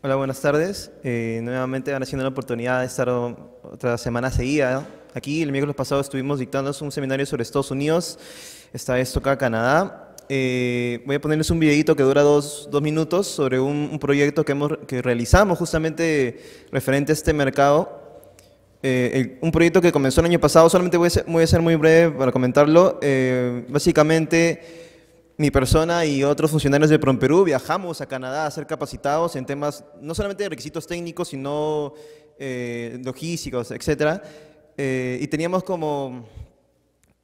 Hola, buenas tardes. Eh, nuevamente agradeciendo la oportunidad de estar otra semana seguida. Aquí el miércoles pasado estuvimos dictando un seminario sobre Estados Unidos, esta vez toca Canadá. Eh, voy a ponerles un videito que dura dos, minutos sobre un, proyecto que, hemos, que realizamos justamente referente a este mercado. Eh, un proyecto que comenzó el año pasado, solamente voy a ser, voy a ser muy breve para comentarlo. Eh, básicamente mi persona y otros funcionarios de PromPerú viajamos a Canadá a ser capacitados en temas no solamente de requisitos técnicos, sino eh, logísticos, etc. Eh, y teníamos como,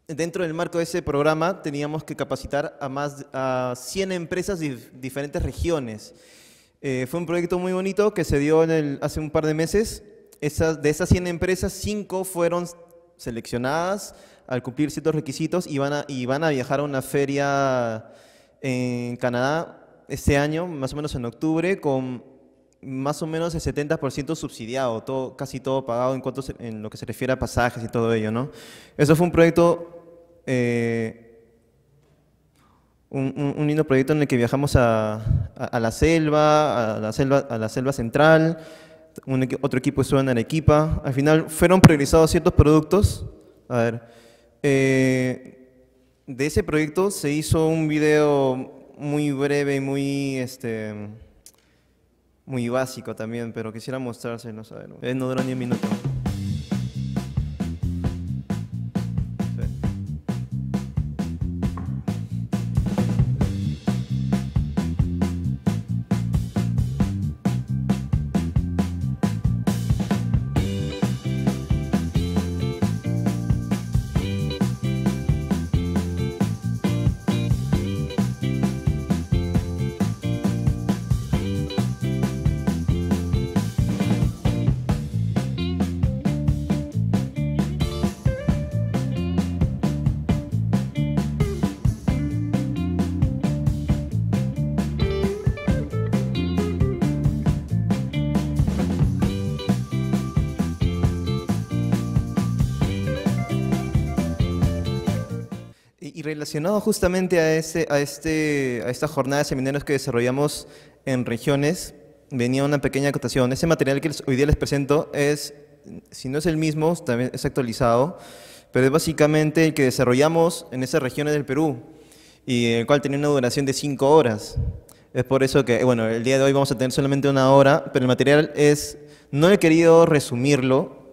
dentro del marco de ese programa, teníamos que capacitar a más a 100 empresas de diferentes regiones. Eh, fue un proyecto muy bonito que se dio hace un par de meses. de esas 100 empresas, 5 fueron seleccionadas al cumplir ciertos requisitos y van a, y van a viajar a una feria en Canadá este año, más o menos en octubre, con más o menos el 70% subsidiado, todo, casi todo pagado en, cuanto en lo que se refiere a pasajes y todo ello. ¿no? Eso fue un proyecto, eh, un, lindo proyecto en el que viajamos a, la selva, a la selva, a la selva central, otro equipo estuvo en Arequipa. Al final fueron priorizados ciertos productos. A ver, eh, de ese proyecto se hizo un video muy breve y muy, este, muy básico también, pero quisiera mostrárselo. A eh, no dura ni un minuto. justamente a, a, este, a esta jornada de seminarios que desarrollamos en regiones, venía una pequeña acotación. Ese material que hoy día les presento es, si no es el mismo, también es actualizado, pero es básicamente el que desarrollamos en esas regiones del Perú y el cual tenía una duración de cinco horas. Es por eso que, bueno, el día de hoy vamos a tener solamente una hora, pero el material es, no he querido resumirlo,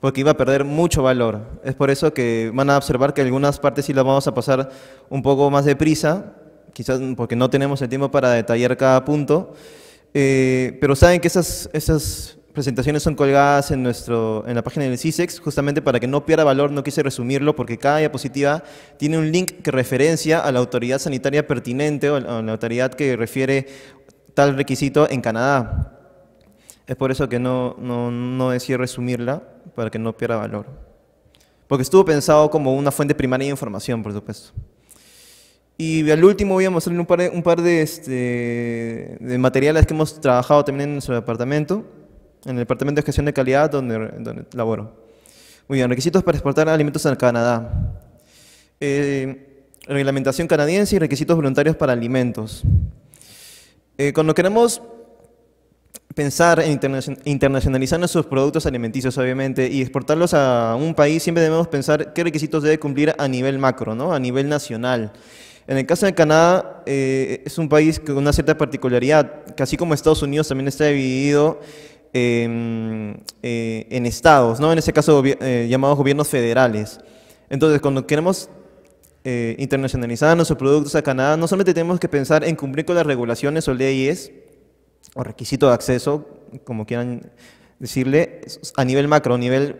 porque iba a perder mucho valor. Es por eso que van a observar que algunas partes sí las vamos a pasar un poco más deprisa, quizás porque no tenemos el tiempo para detallar cada punto, eh, pero saben que esas, esas presentaciones son colgadas en, nuestro, en la página del CISEX, justamente para que no pierda valor, no quise resumirlo, porque cada diapositiva tiene un link que referencia a la autoridad sanitaria pertinente o a la autoridad que refiere tal requisito en Canadá. Es por eso que no, no, no resumirla para que no pierda valor. Porque estuvo pensado como una fuente primaria de información, por supuesto. Y al último voy a mostrarle un par de, un par de, este, de materiales que hemos trabajado también en nuestro departamento, en el departamento de gestión de calidad donde, donde laboro. Muy bien, requisitos para exportar alimentos al Canadá. Eh, reglamentación canadiense y requisitos voluntarios para alimentos. Eh, cuando queremos pensar en internacionalizar nuestros productos alimenticios, obviamente, y exportarlos a un país, siempre debemos pensar qué requisitos debe cumplir a nivel macro, ¿no? a nivel nacional. En el caso de Canadá, eh, es un país con una cierta particularidad, que así como Estados Unidos también está dividido em, eh, en estados, ¿no? en este caso eh, llamados gobiernos federales. Entonces, cuando queremos internacionalizar nuestros productos a Canadá, no solamente tenemos que pensar en cumplir con las regulaciones o leyes, o requisito de acceso, como quieran decirle, a nivel macro, a nivel,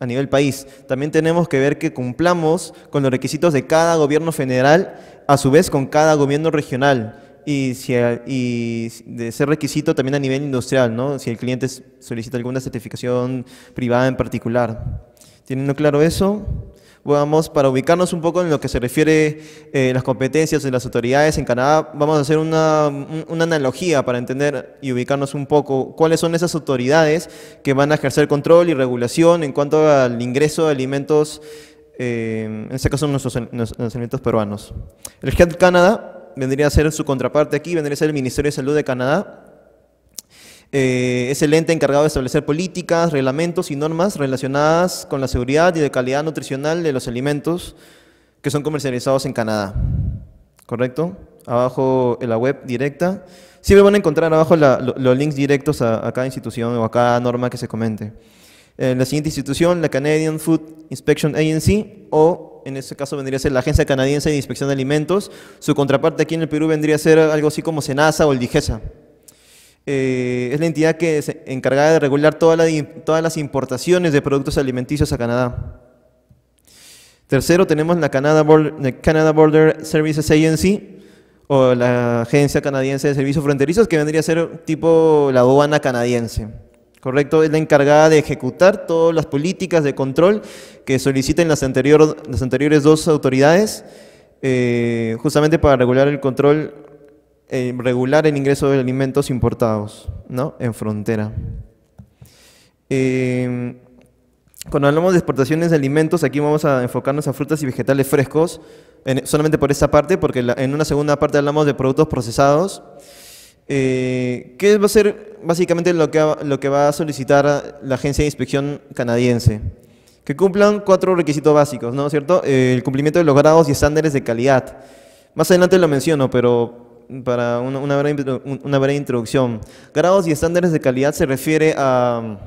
a nivel país. También tenemos que ver que cumplamos con los requisitos de cada gobierno federal, a su vez con cada gobierno regional. Y, si, y de ese requisito también a nivel industrial, ¿no? si el cliente solicita alguna certificación privada en particular. ¿Tienen claro eso? vamos, para ubicarnos un poco en lo que se refiere a eh, las competencias de las autoridades en Canadá, vamos a hacer una, analogía para entender y ubicarnos un poco cuáles son esas autoridades que van a ejercer control y regulación en cuanto al ingreso de alimentos, eh, en este caso nuestros, nuestros alimentos peruanos. El Health Canada vendría a ser su contraparte aquí, vendría a ser el Ministerio de Salud de Canadá, eh, es el ente encargado de establecer políticas, reglamentos y normas relacionadas con la seguridad y de calidad nutricional de los alimentos que son comercializados en Canadá. ¿Correcto? Abajo en la web directa. Siempre van a encontrar abajo los links directos a, cada institución o a cada norma que se comente. la siguiente institución, la Canadian Food Inspection Agency, o en este caso vendría a ser la Agencia Canadiense de Inspección de Alimentos. Su contraparte aquí en el Perú vendría a ser algo así como SENASA o el DIGESA. Eh, es la entidad que es encargada de regular todas las importaciones de productos alimenticios a Canadá. Tercero, tenemos la Canada, Border, Services Agency, o la Agencia Canadiense de Servicios Fronterizos, que vendría a ser tipo la aduana canadiense. ¿correcto? Es la encargada de ejecutar todas las políticas de control que soliciten las, anteriores dos autoridades, eh, justamente para regular el control Em, regular el ingreso de alimentos importados ¿no? en frontera. Em, cuando hablamos de exportaciones de alimentos, aquí vamos a enfocarnos a frutas y vegetales frescos, solamente por esta parte, porque en una segunda parte hablamos de productos procesados, eh, que va a ser básicamente lo que, lo que va a solicitar la Agencia de Inspección Canadiense. Que cumplan cuatro requisitos básicos, ¿no es cierto? el cumplimiento de los grados y estándares de calidad. Más adelante lo menciono, pero para una, breve, introducción. Grados y estándares de calidad se refiere a,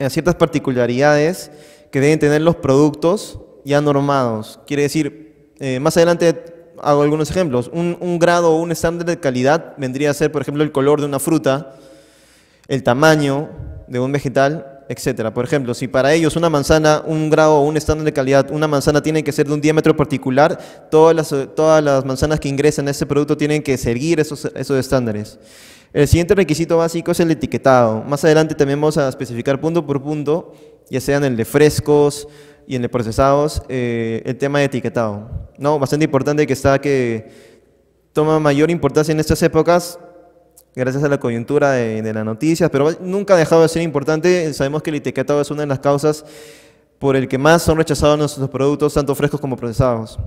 a ciertas particularidades que deben tener los productos ya normados. Quiere decir, eh, más adelante hago algunos ejemplos. Un, un grado o un estándar de calidad vendría a ser, por ejemplo, el color de una fruta, el tamaño de un vegetal etcétera. Por ejemplo, si para ellos una manzana, un grado o un estándar de calidad, una manzana tiene que ser de un diámetro particular, todas las, todas las manzanas que ingresan a ese producto tienen que seguir esos, estándares. El siguiente requisito básico es el etiquetado. Más adelante también vamos a especificar punto por punto, ya sean el de frescos y el de procesados, eh, el tema de etiquetado. ¿no? Bastante importante que está que toma mayor importancia en estas épocas gracias a la coyuntura de, de las noticias, pero nunca ha dejado de ser importante. Sabemos que el etiquetado es una de las causas por el que más son rechazados nuestros productos, tanto frescos como procesados.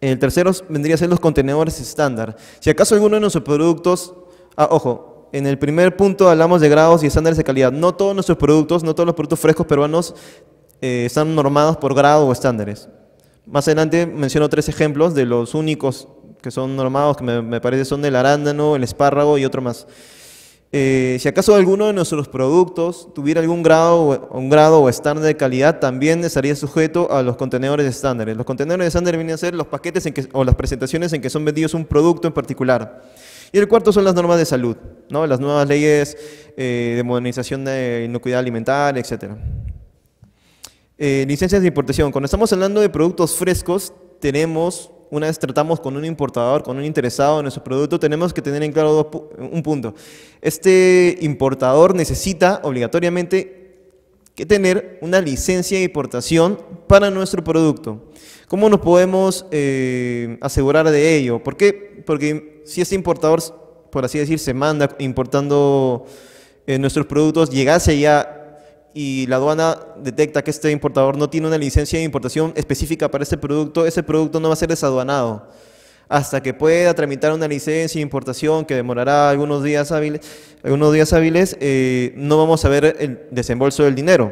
El tercero vendría a ser los contenedores estándar. Si acaso alguno de nuestros productos, ah, ojo, en el primer punto hablamos de grados y estándares de calidad. No todos nuestros productos, no todos los productos frescos peruanos eh, están normados por grado o estándares. Más adelante menciono tres ejemplos de los únicos que son normados, que me, parece son del arándano, el espárrago y otro más. Eh, si acaso alguno de nuestros productos tuviera algún grado, un grado o estándar de calidad, también estaría sujeto a los contenedores estándares. Los contenedores estándares vienen a ser los paquetes en que, o las presentaciones en que son vendidos un producto en particular. Y el cuarto son las normas de salud, ¿no? las nuevas leyes eh, de modernización de inocuidad alimentaria, etc. Eh, licencias de importación. Cuando estamos hablando de productos frescos, tenemos una vez tratamos con un importador, con un interesado en nuestro producto, tenemos que tener en claro un punto. Este importador necesita obligatoriamente que tener una licencia de importación para nuestro producto. ¿Cómo nos podemos eh, asegurar de ello? ¿Por Porque si este importador, por así decir, se manda importando eh, nuestros productos, llegase ya y la aduana detecta que este importador no tiene una licencia de importación específica para ese producto, ese producto no va a ser desaduanado. Hasta que pueda tramitar una licencia de importación que demorará algunos días hábiles, algunos días hábiles eh, no vamos a ver el desembolso del dinero.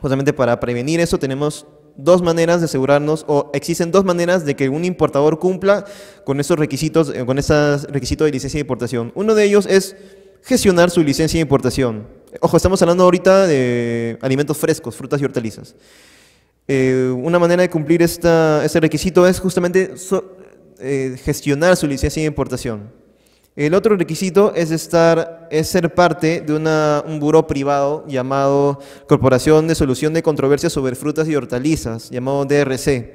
Justamente para prevenir eso tenemos dos maneras de asegurarnos, o existen dos maneras de que un importador cumpla con esos requisitos, eh, con esos requisitos de licencia de importación. Uno de ellos es gestionar su licencia de importación. Ojo, estamos hablando ahorita de alimentos frescos, frutas y hortalizas. Eh, una manera de cumplir este requisito es justamente eh, gestionar su licencia de importación. El otro requisito es, estar, es ser parte de un buró privado llamado Corporación de Solución de Controversias sobre Frutas y Hortalizas, llamado DRC.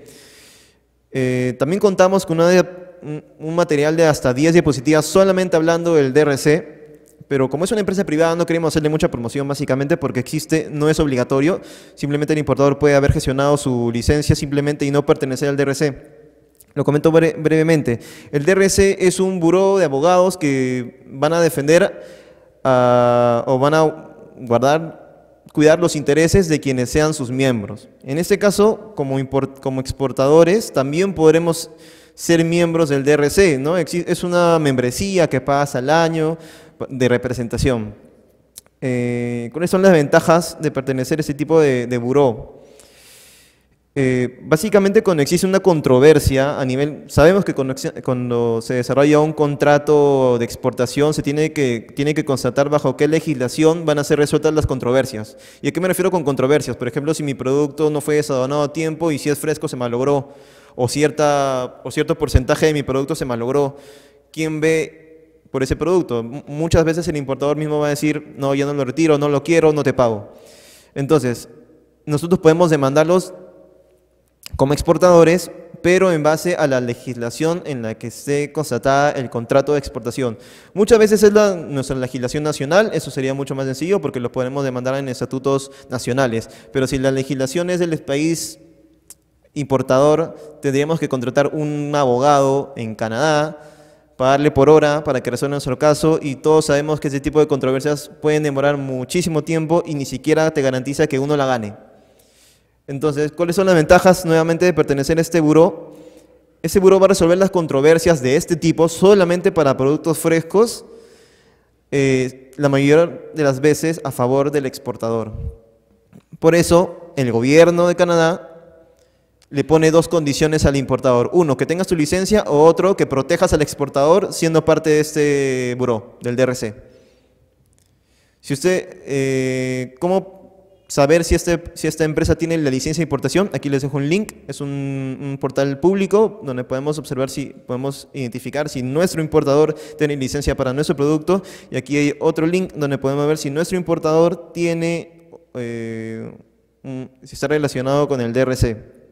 Eh, también contamos con un material de hasta 10 diapositivas solamente hablando del DRC, pero como es una empresa privada no queremos hacerle mucha promoción básicamente porque existe, no es obligatorio, simplemente el importador puede haber gestionado su licencia simplemente y no pertenecer al DRC. Lo comento brevemente. El DRC es un buró de abogados que van a defender ah, o van a guardar cuidar los intereses de quienes sean sus miembros. En este caso, como, como exportadores, también podremos ser miembros del DRC, ¿no? Es una membresía que pagas al año, de representación. Eh, ¿Cuáles son las ventajas de pertenecer a ese tipo de, de buró? Eh, básicamente cuando existe una controversia a nivel, sabemos que cuando, se desarrolla un contrato de exportación se tiene que, tiene que constatar bajo qué legislación van a ser resueltas las controversias. ¿Y a qué me refiero con controversias? Por ejemplo, si mi producto no fue desadonado a tiempo y si es fresco se malogró, o, cierta, o cierto porcentaje de mi producto se malogró. ¿Quién ve por ese producto. muchas veces el importador mismo va a decir, no, yo no lo retiro, no lo quiero, no te pago. Entonces, nosotros podemos demandarlos como exportadores, pero en base a la legislación en la que esté constatada el contrato de exportación. Muchas veces es la, nuestra legislación nacional, eso sería mucho más sencillo porque lo podemos demandar en estatutos nacionales, pero si la legislación es del país importador, tendríamos que contratar un abogado en Canadá, darle por hora para que resuelva nuestro caso y todos sabemos que ese tipo de controversias pueden demorar muchísimo tiempo y ni siquiera te garantiza que uno la gane. Entonces, ¿cuáles son las ventajas nuevamente de pertenecer a este buró? Este buró va a resolver las controversias de este tipo solamente para productos frescos, eh, la mayoría de las veces a favor del exportador. Por eso, el gobierno de Canadá le pone dos condiciones al importador. Uno, que tengas tu licencia o otro, que protejas al exportador siendo parte de este buró, del DRC. Si usted, eh, ¿cómo saber si, este, si esta empresa tiene la licencia de importación? Aquí les dejo un link, es un, portal público donde podemos observar si podemos identificar si nuestro importador tiene licencia para nuestro producto. Y aquí hay otro link donde podemos ver si nuestro importador tiene, eh, si está relacionado con el DRC.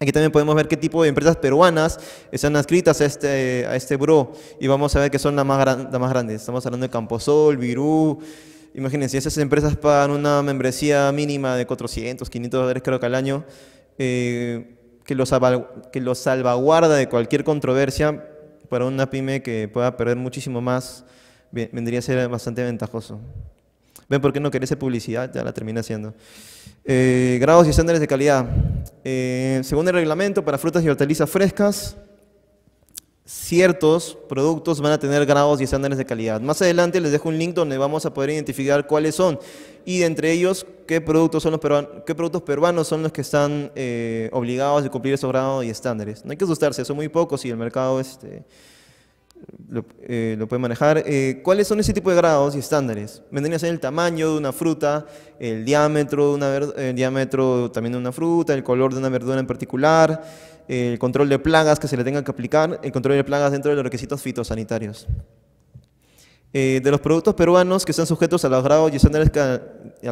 Aquí también podemos ver qué tipo de empresas peruanas están adscritas a este, a este bro y vamos a ver que son las más, más grandes. Estamos hablando de Camposol, Virú. Imagínense, esas empresas pagan una membresía mínima de 400, 500 dólares creo que al año, eh, que, los, que los salvaguarda de cualquier controversia para una pyme que pueda perder muchísimo más, vendría a ser bastante ventajoso. ¿Ven por qué no quiere hacer publicidad? Ya la terminé haciendo. Eh, grados y estándares de calidad. Eh, según el reglamento, para frutas y hortalizas frescas, ciertos productos van a tener grados y estándares de calidad. Más adelante les dejo un link donde vamos a poder identificar cuáles son y entre ellos qué productos, son los peruanos, qué productos peruanos son los que están eh, obligados a cumplir esos grados y estándares. No hay que asustarse, son muy pocos y el mercado... Este, lo, eh, puede manejar. Eh, ¿Cuáles son ese tipo de grados y estándares? Vendría a ser el tamaño de una fruta, el diámetro, de una el diámetro también de una fruta, el color de una verdura en particular, el control de plagas que se le tenga que aplicar, el control de plagas dentro de los requisitos fitosanitarios. Eh, de los productos peruanos que están sujetos a los grados y estándares, a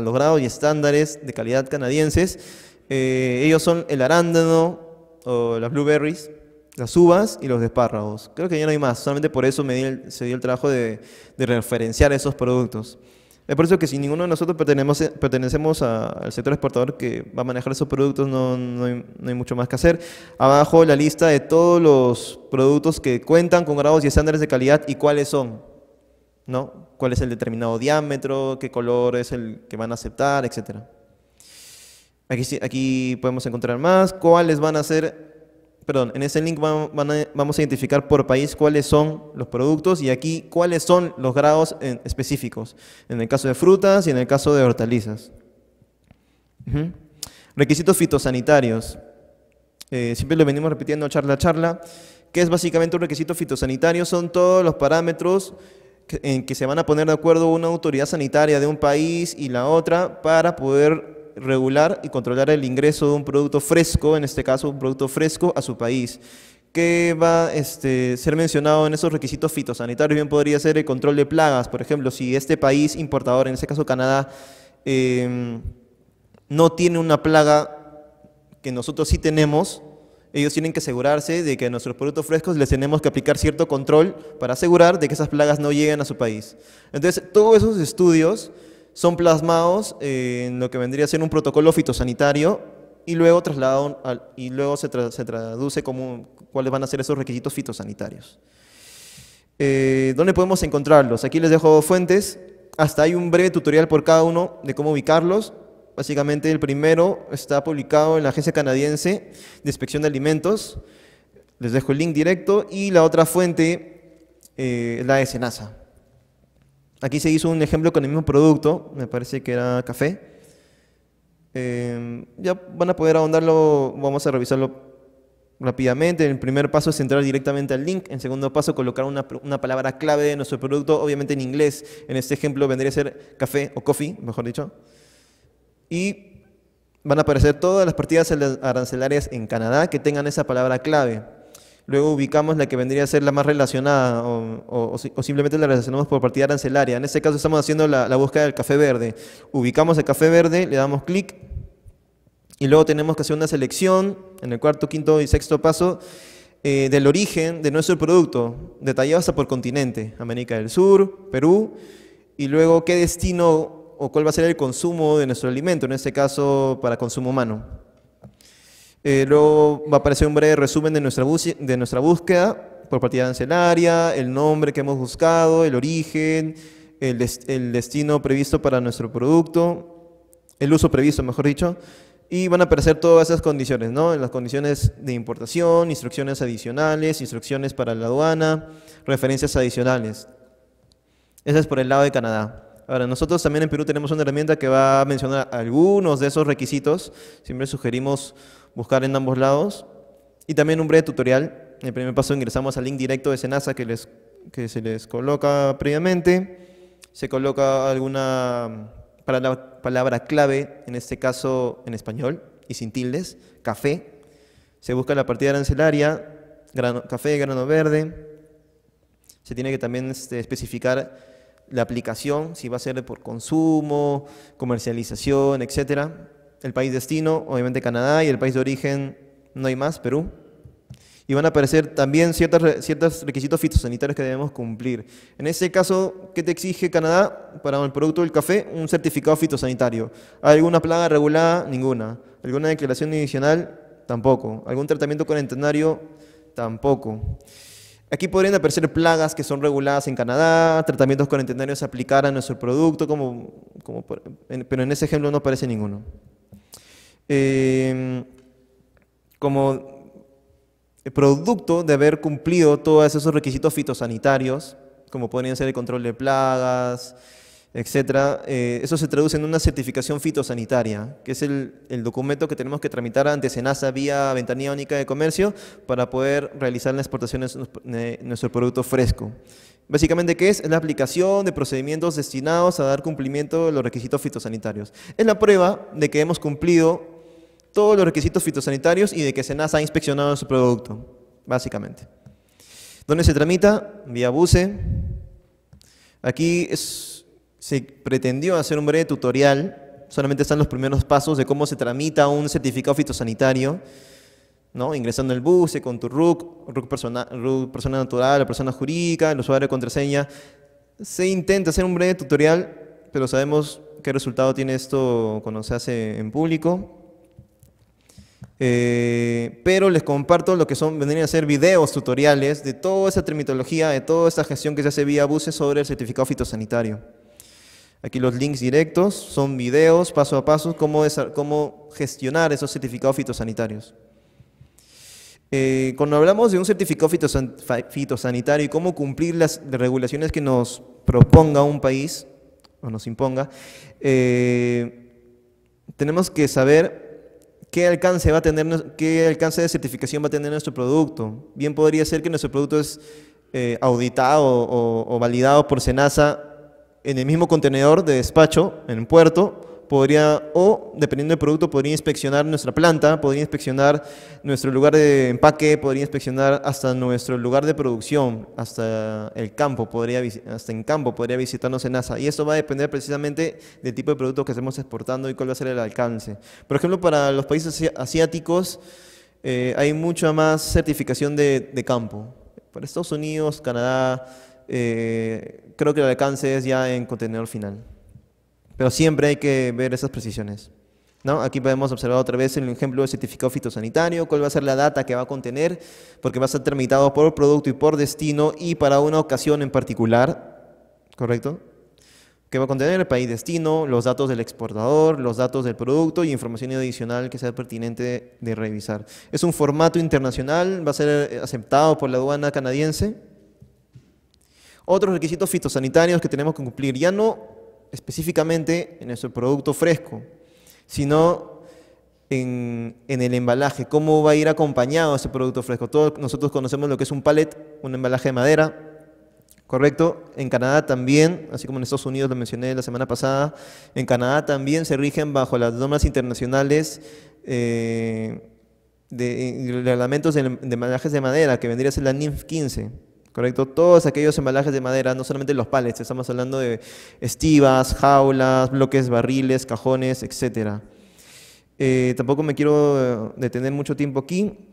los grados y estándares de calidad canadienses, ellos son el arándano o las blueberries, las uvas y los espárragos. Creo que ya no hay más, solamente por eso me di el, se dio el trabajo de, referenciar esos productos. Es por eso que si ninguno de nosotros pertenecemos, pertenecemos al sector exportador que va a manejar esos productos, no, hay, mucho más que hacer. Abajo la lista de todos los productos que cuentan con grados y estándares de calidad y cuáles son, ¿no? Cuál es el determinado diámetro, qué color es el que van a aceptar, etc. Aquí, aquí podemos encontrar más, cuáles van a ser perdón, en ese link vamos a identificar por país cuáles son los productos y aquí cuáles son los grados específicos, en el caso de frutas y en el caso de hortalizas. Requisitos fitosanitarios. Eh, siempre lo venimos repitiendo charla a charla, que es básicamente un requisito fitosanitario, son todos los parámetros en que se van a poner de acuerdo una autoridad sanitaria de un país y la otra para poder regular y controlar el ingreso de un producto fresco, en este caso un producto fresco, a su país. ¿Qué va a este, ser mencionado en esos requisitos fitosanitarios? Bien podría ser el control de plagas, por ejemplo, si este país importador, en este caso Canadá, em, no tiene una plaga que nosotros sí tenemos, ellos tienen que asegurarse de que a nuestros productos frescos les tenemos que aplicar cierto control para asegurar de que esas plagas no lleguen a su país. Entonces, todos esos estudios son plasmados en lo que vendría a ser un protocolo fitosanitario y luego, y luego se, traduce como cuáles van a ser esos requisitos fitosanitarios. Eh, ¿Dónde podemos encontrarlos? Aquí les dejo dos fuentes. Hasta hay un breve tutorial por cada uno de cómo ubicarlos. Básicamente el primero está publicado en la Agencia Canadiense de Inspección de Alimentos. Les dejo el link directo. Y la otra fuente, eh, la de SENASA. Aquí se hizo un ejemplo con el mismo producto, me parece que era café. Eh, ya van a poder ahondarlo, vamos a revisarlo rápidamente. El primer paso es entrar directamente al link. En segundo paso, colocar una, una, palabra clave de nuestro producto, obviamente en inglés. En este ejemplo vendría a ser café o coffee, mejor dicho. Y van a aparecer todas las partidas arancelarias en Canadá que tengan esa palabra clave. Luego ubicamos la que vendría a ser la más relacionada o, simplemente la relacionamos por partida arancelaria. En este caso estamos haciendo la, búsqueda del café verde. Ubicamos el café verde, le damos clic y luego tenemos que hacer una selección en el cuarto, quinto y sexto paso eh, del origen de nuestro producto, detallado hasta por continente, América del Sur, Perú, y luego qué destino o cuál va a ser el consumo de nuestro alimento, en este caso para consumo humano. Eh, luego va a aparecer un breve resumen de nuestra, de nuestra búsqueda por partida ancelaria, el nombre que hemos buscado, el origen, el, destino previsto para nuestro producto, el uso previsto, mejor dicho, y van a aparecer todas esas condiciones, ¿no? Las condiciones de importación, instrucciones adicionales, instrucciones para la aduana, referencias adicionales. Eso es por el lado de Canadá. Ahora, nosotros también en Perú tenemos una herramienta que va a mencionar algunos de esos requisitos. Siempre sugerimos buscar en ambos lados. Y también un breve tutorial. En el primer paso ingresamos al link directo de Senasa que, les, que se les coloca previamente. Se coloca alguna palabra, clave, en este caso en español y sin tildes, café. Se busca la partida arancelaria, café, grano verde. Se tiene que también este, especificar la aplicación, si va a ser por consumo, comercialización, etcétera el país destino, obviamente Canadá, y el país de origen, no hay más, Perú. Y van a aparecer también ciertos, ciertos requisitos fitosanitarios que debemos cumplir. En ese caso, ¿qué te exige Canadá para el producto del café? Un certificado fitosanitario. ¿Hay alguna plaga regulada? Ninguna. ¿Alguna declaración adicional? Tampoco. ¿Algún tratamiento cuarentenario? Tampoco. Aquí podrían aparecer plagas que son reguladas en Canadá, tratamientos cuarentenarios aplicar a nuestro producto, como, pero en ese ejemplo no aparece ninguno. Em, como producto de haber cumplido todos esos requisitos fitosanitarios, como pueden ser el control de plagas, etcétera eh, eso se traduce en una certificación fitosanitaria, que es el, documento que tenemos que tramitar ante SENASA vía Ventanilla Única de Comercio para poder realizar la exportación de nuestro producto fresco. Básicamente, ¿qué es? Es la aplicación de procedimientos destinados a dar cumplimiento de los requisitos fitosanitarios. Es la prueba de que hemos cumplido todos los requisitos fitosanitarios y de que SENASA ha inspeccionado su producto, básicamente. ¿Dónde se tramita? Vía BUCE. Aquí se pretendió hacer un breve tutorial, solamente están los primeros pasos de cómo se tramita un certificado fitosanitario, ¿no? ingresando el BUCE con tu RUC, RUC persona, natural, persona persona jurídica, el usuario de contraseña. Se intenta hacer un breve tutorial, pero sabemos qué resultado tiene esto cuando se hace en público. Eh, pero les comparto lo que son, vendrían a ser videos, tutoriales de toda esa terminología, de toda esta gestión que se hace vía buses sobre el certificado fitosanitario. Aquí los links directos son videos paso a paso, cómo, cómo gestionar esos certificados fitosanitarios. Eh, cuando hablamos de un certificado fitosanitario y cómo cumplir las regulaciones que nos proponga un país, o nos imponga, eh, tenemos que saber ¿qué alcance, va a qué alcance de certificación va a tener nuestro producto? Bien podría ser que nuestro producto es eh, auditado o, o validado por SENASA en el mismo contenedor de despacho, en un puerto, podría, o dependiendo del producto, podría inspeccionar nuestra planta, podría inspeccionar nuestro lugar de empaque, podría inspeccionar hasta nuestro lugar de producción, hasta el campo, podría, hasta en campo podría visitarnos en NASA. Y esto va a depender precisamente del tipo de producto que estemos exportando y cuál va a ser el alcance. Por ejemplo, para los países asiáticos eh, hay mucha más certificación de, campo. Para Estados Unidos, Canadá, eh, creo que el alcance es ya en contenedor final. Pero siempre hay que ver esas precisiones. ¿No? Aquí podemos observar otra vez el ejemplo del certificado fitosanitario, cuál va a ser la data que va a contener, porque va a ser tramitado por producto y por destino y para una ocasión en particular, ¿correcto? Que va a contener el país destino, los datos del exportador, los datos del producto y información adicional que sea pertinente de revisar. Es un formato internacional, va a ser aceptado por la aduana canadiense. Otros requisitos fitosanitarios que tenemos que cumplir, ya no específicamente en ese producto fresco, sino en, en, el embalaje, cómo va a ir acompañado ese producto fresco. Todos nosotros conocemos lo que es un pallet, un embalaje de madera, ¿correcto? En Canadá también, así como en Estados Unidos lo mencioné la semana pasada, en Canadá también se rigen bajo las normas internacionales. Eh, de, reglamentos de, de embalajes de madera, que vendría a ser la NIMF 15. ¿correcto? Todos aquellos embalajes de madera, no solamente los palets, estamos hablando de estivas, jaulas, bloques, barriles, cajones, etc. Eh, tampoco me quiero eh, detener mucho tiempo aquí.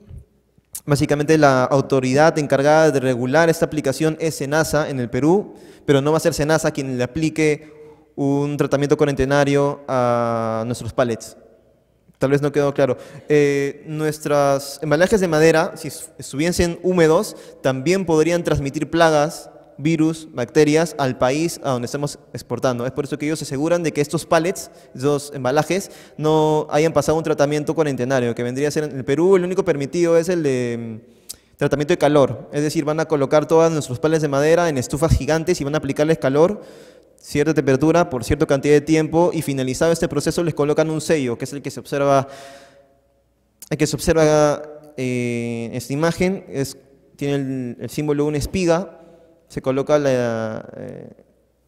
Básicamente la autoridad encargada de regular esta aplicación es SENASA en el Perú, pero no va a ser SENASA quien le aplique un tratamiento cuarentenario a nuestros palets tal vez no quedó claro. Eh, nuestros embalajes de madera, si estuviesen húmedos, también podrían transmitir plagas, virus, bacterias al país a donde estamos exportando. Es por eso que ellos se aseguran de que estos pallets, estos embalajes, no hayan pasado un tratamiento cuarentenario, que vendría a ser en el Perú, el único permitido es el de mm, tratamiento de calor. Es decir, van a colocar todos nuestros pallets de madera en estufas gigantes y van a aplicarles calor cierta temperatura por cierta cantidad de tiempo y finalizado este proceso les colocan un sello, que es el que se observa, el que se observa eh, esta imagen, tiene el, símbolo de una espiga, se coloca la,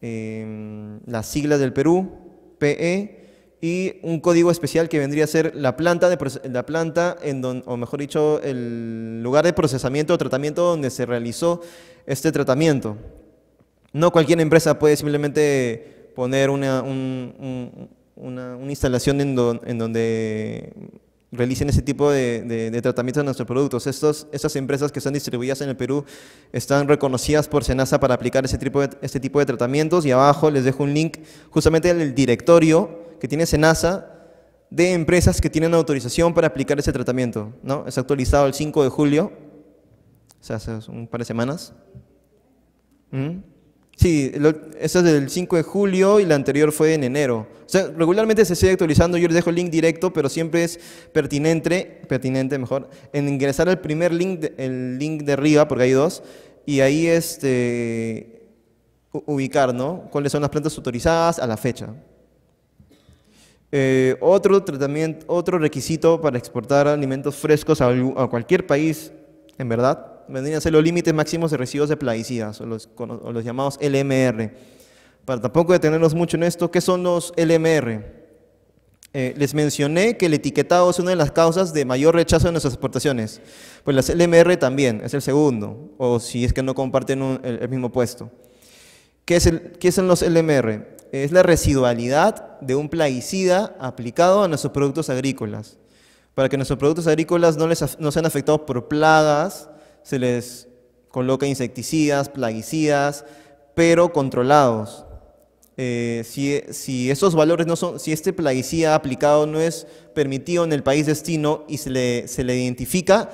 eh, em, sigla del Perú, PE, y un código especial que vendría a ser la planta, de, la planta en o mejor dicho, el lugar de procesamiento o tratamiento donde se realizó este tratamiento. No cualquier empresa puede simplemente poner una, una, instalación en, donde realicen ese tipo de, de, tratamientos de nuestros productos. Estos, estas empresas que están distribuidas en el Perú están reconocidas por Senasa para aplicar ese tipo de, este tipo de tratamientos y abajo les dejo un link justamente al directorio que tiene Senasa de empresas que tienen autorización para aplicar ese tratamiento. ¿no? Es actualizado el 5 de julio, o hace un par de semanas. ¿Mm? Sí, esa es del 5 de julio y la anterior fue en enero. O sea, regularmente se sigue actualizando, yo les dejo el link directo, pero siempre es pertinente, pertinente mejor, en ingresar al primer link, el link de arriba, porque hay dos, y ahí este, ubicar, ¿no? Cuáles son las plantas autorizadas a la fecha. Eh, otro tratamiento, otro requisito para exportar alimentos frescos a cualquier país, en verdad, vendrían a ser los límites máximos de residuos de plaguicidas, o los, llamados LMR. Para tampoco detenernos mucho en esto, ¿qué son los LMR? Eh, les mencioné que el etiquetado es una de las causas de mayor rechazo de nuestras exportaciones. Pues las LMR también, es el segundo, o si es que no comparten el, mismo puesto. ¿Qué, es el, ¿Qué son los LMR? Es la residualidad de un plaguicida aplicado a nuestros productos agrícolas. Para que nuestros productos agrícolas no, les, no sean afectados por plagas, se les coloca insecticidas, plaguicidas, pero controlados. Eh, si, esos valores no son, si este plaguicida aplicado no es permitido en el país destino y se le, se le identifica,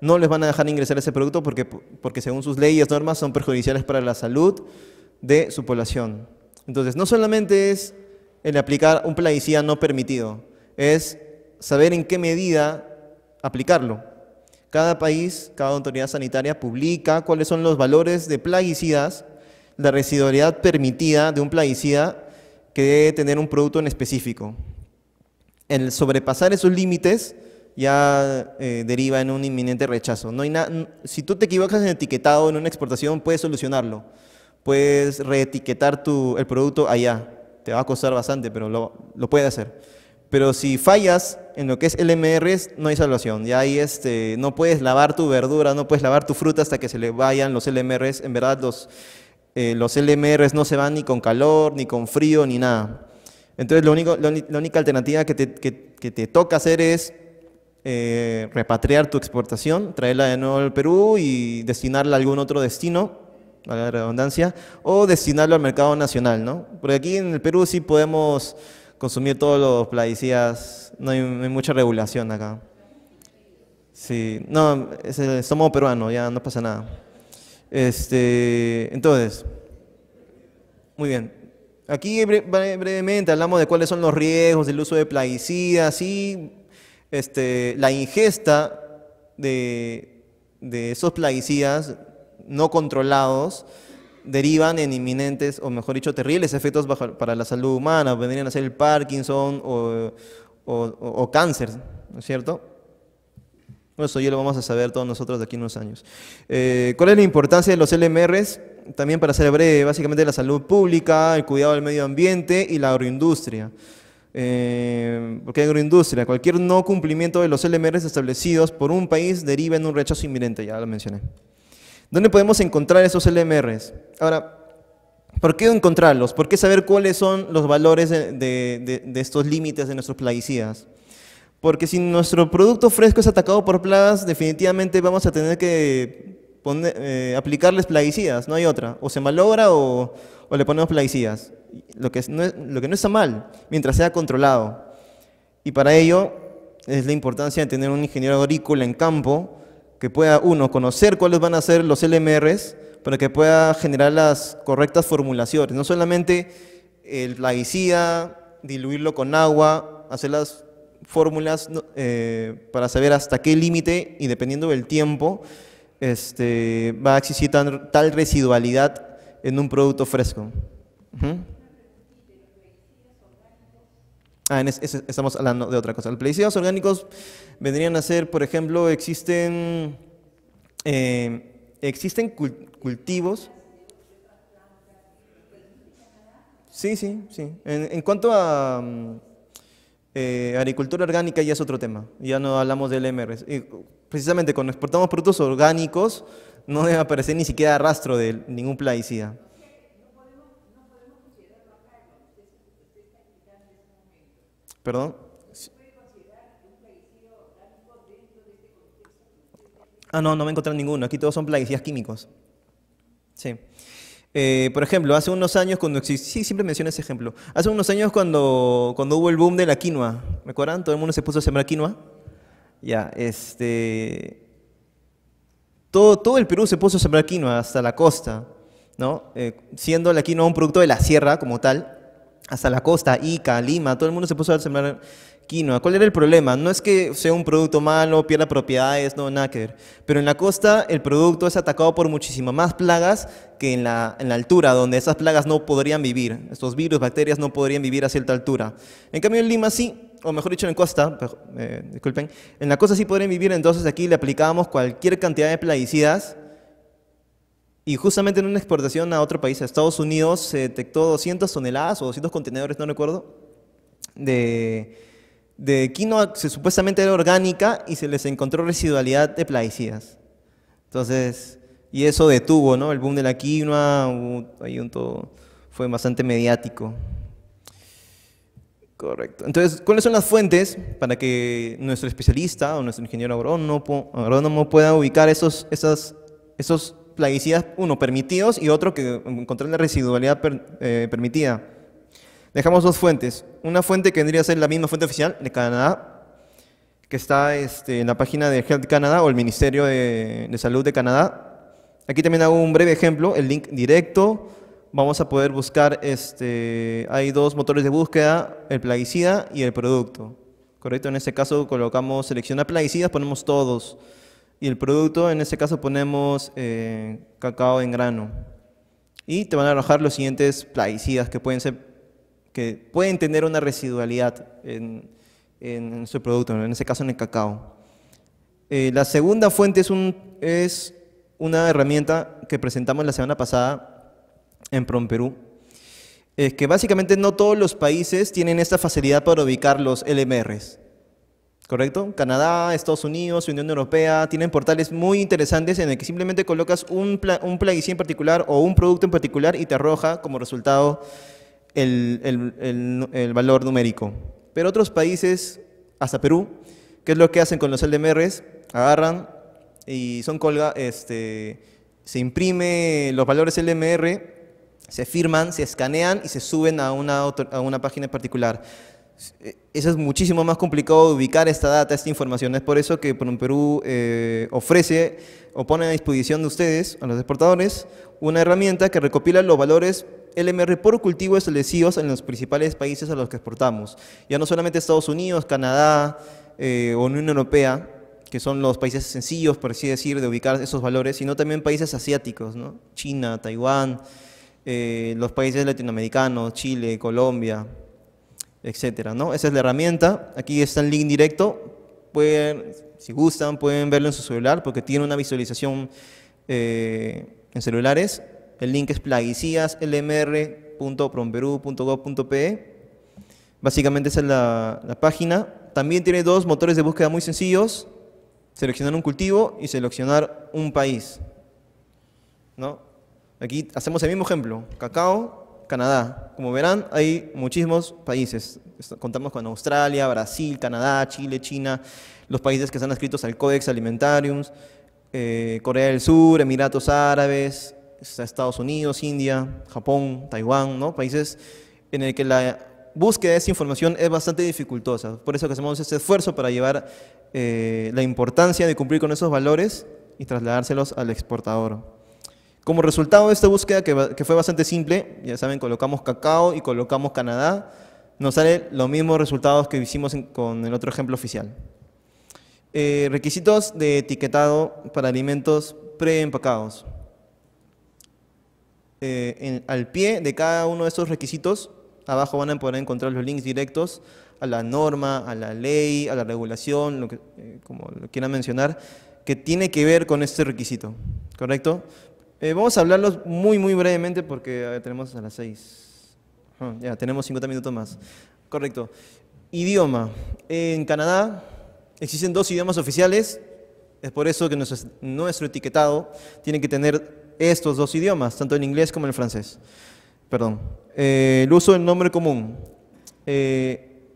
no les van a dejar ingresar ese producto porque, porque según sus leyes, normas, son perjudiciales para la salud de su población. Entonces, no solamente es el aplicar un plaguicida no permitido, es saber en qué medida aplicarlo. Cada país, cada autoridad sanitaria publica cuáles son los valores de plaguicidas, la residualidad permitida de un plaguicida que debe tener un producto en específico. El sobrepasar esos límites ya eh, deriva en un inminente rechazo. No si tú te equivocas en etiquetado en una exportación, puedes solucionarlo. Puedes reetiquetar el producto allá. Te va a costar bastante, pero lo, lo puedes hacer. Pero si fallas en lo que es LMRs, no hay salvación. Ya ahí este, no puedes lavar tu verdura, no puedes lavar tu fruta hasta que se le vayan los LMRs. En verdad, los, eh, los LMRs no se van ni con calor, ni con frío, ni nada. Entonces, lo único, la única alternativa que te, toca hacer es eh, repatriar tu exportación, traerla de nuevo al Perú y destinarla a algún otro destino, a la redundancia, o destinarlo al mercado nacional, ¿no? Porque aquí en el Perú sí podemos consumir todos los plaguicidas. No hay, mucha regulación acá. Sí, no, es el eh, estómago peruano, ya no pasa nada. Este, entonces, muy bien. Aquí brevemente hablamos de cuáles son los riesgos del uso de plaguicidas y este, la ingesta de, de esos plaguicidas no controlados derivan en inminentes, o mejor dicho, terribles efectos para la salud humana, vendrían a ser el Parkinson o, cáncer, ¿no es cierto? Eso ya lo vamos a saber todos nosotros de aquí en unos años. Eh, ¿Cuál es la importancia de los LMRs? También para ser breve, básicamente la salud pública, el cuidado del medio ambiente y la agroindustria. Porque eh, porque agroindustria, cualquier no cumplimiento de los LMRs establecidos por un país deriva en un rechazo inminente, ya lo mencioné. ¿Dónde podemos encontrar esos LMRs? Ahora, ¿por qué encontrarlos? ¿Por qué saber cuáles son los valores de, estos límites de nuestros plaguicidas? Porque si nuestro producto fresco es atacado por plagas, definitivamente vamos a tener que eh, aplicarles plaguicidas, no hay otra. O se malogra o, le ponemos plaguicidas. Lo que, lo que no está mal, mientras sea controlado. Y para ello es la importancia de tener un ingeniero agrícola en campo que pueda uno conocer cuáles van a ser los LMRs para que pueda generar las correctas formulaciones, no solamente el plaguicida, diluirlo con agua, hacer las fórmulas eh, para saber hasta qué límite y dependiendo del tiempo este, va a existir tal residualidad en un producto fresco. Ah, estamos hablando de otra cosa. Los plaguicidas orgánicos vendrían a ser, por ejemplo, existen, eh, existen cultivos. Sí, sí, sí. En, cuanto a mm, eh, agricultura orgánica ya es otro tema. Ya no hablamos del MR. precisamente cuando exportamos productos orgánicos no debe aparecer ni siquiera rastro de ningún plaguicida. ¿Perdón? Ah, no, no me encontrado ninguno. Aquí todos son plaguicidas químicos. Sí. Eh, por ejemplo, hace unos años cuando sí, siempre menciono ese ejemplo. Hace unos años cuando, cuando hubo el boom de la quinoa, ¿me acuerdan? Todo el mundo se puso a sembrar quinoa. Ya, este. Todo, todo el Perú se puso a sembrar quinoa hasta la costa, ¿no? Eh, siendo la quinoa un producto de la sierra como tal, hasta la costa, Ica, Lima, todo el mundo se puso a sembrar quinoa. ¿Cuál era el problema? No es que sea un producto malo, pierda propiedades, no, nada que ver. Pero en la costa el producto es atacado por muchísimas más plagas que en la, en altura, donde esas plagas no podrían vivir. Estos virus, bacterias no podrían vivir a cierta altura. En cambio en Lima sí, o mejor dicho en la costa, eh, disculpen, en la costa sí podrían vivir, entonces aquí le aplicábamos cualquier cantidad de plaguicidas y justamente en una exportación a otro país, a Estados Unidos, se detectó 200 toneladas o 200 contenedores, no recuerdo, de, de quinoa que supuestamente era orgánica y se les encontró residualidad de plaguicidas. Entonces, y eso detuvo, ¿no? El boom de la quinoa, ahí un todo, fue bastante mediático. Correcto. Entonces, ¿cuáles son las fuentes para que nuestro especialista o nuestro ingeniero agrónomo, agrónomo pueda ubicar esos, esas, esos plaguicidas, uno, permitidos y otro que em, encontrar la residualidad eh, permitida. Dejamos dos fuentes. Una fuente que vendría a ser la misma fuente oficial de Canadá, que está este, en la página de Health Canada o el Ministerio de, Salud de Canadá. Aquí también hago un breve ejemplo, el link directo. Vamos a poder buscar, este, hay dos motores de búsqueda, el plaguicida y el producto. ¿Correcto? En este caso colocamos, seleccionar plaguicidas, ponemos todos y el producto, en este caso ponemos eh, cacao en grano. Y te van a arrojar los siguientes plaguicidas que pueden, ser, que pueden tener una residualidad en, su producto, en este caso en el cacao. Eh, la segunda fuente es, un, es una herramienta que presentamos la semana pasada en perú es que básicamente no todos los países tienen esta facilidad para ubicar los LMRs. ¿Correcto? Canadá, Estados Unidos, Unión Europea, tienen portales muy interesantes en el que simplemente colocas un, pla en particular o un producto en particular y te arroja como resultado el, valor numérico. Pero otros países, hasta Perú, ¿qué es lo que hacen con los LMRs? Agarran y son colga, este, se imprime los valores LMR, se firman, se escanean y se suben a una, a una página en particular eso es muchísimo más complicado ubicar esta data, esta información. Es por eso que Perú eh, ofrece o pone a disposición de ustedes, a los exportadores, una herramienta que recopila los valores LMR por cultivo establecidos en los principales países a los que exportamos. Ya no solamente Estados Unidos, Canadá, eh, Unión Europea, que son los países sencillos, por así decir, de ubicar esos valores, sino también países asiáticos, China, Taiwán, eh, los países latinoamericanos, Chile, Colombia, etcétera, ¿no? Esa es la herramienta, aquí está el link directo, pueden, si gustan, pueden verlo en su celular porque tiene una visualización eh, en celulares. El link es plaguicíaslmr.promperu.gov.pe Básicamente esa es la, la página. También tiene dos motores de búsqueda muy sencillos, seleccionar un cultivo y seleccionar un país. ¿No? Aquí hacemos el mismo ejemplo, cacao, Canadá. Como verán, hay muchísimos países. Contamos con Australia, Brasil, Canadá, Chile, China, los países que están adscritos al Codex Alimentarium, eh, Corea del Sur, Emiratos Árabes, Estados Unidos, India, Japón, Taiwán, ¿no? Países en el que la búsqueda de esa información es bastante dificultosa. Por eso que hacemos este esfuerzo para llevar eh, la importancia de cumplir con esos valores y trasladárselos al exportador. Como resultado de esta búsqueda, que, fue bastante simple, ya saben, colocamos cacao y colocamos Canadá, nos sale los mismos resultados que hicimos con el otro ejemplo oficial. Eh, requisitos de etiquetado para alimentos preempacados. Eh, al pie de cada uno de estos requisitos, abajo van a poder encontrar los links directos a la norma, a la ley, a la regulación, eh, como lo quieran mencionar, que tiene que ver con este requisito, ¿correcto? Eh, vamos a hablarlos muy, muy brevemente porque eh, tenemos a las seis. Ah, ya, tenemos 50 minutos más. Correcto. Idioma. En Canadá existen dos idiomas oficiales. Es por eso que nuestro, etiquetado tiene que tener estos dos idiomas, tanto en inglés como el francés. Perdón. Eh, el uso del nombre común.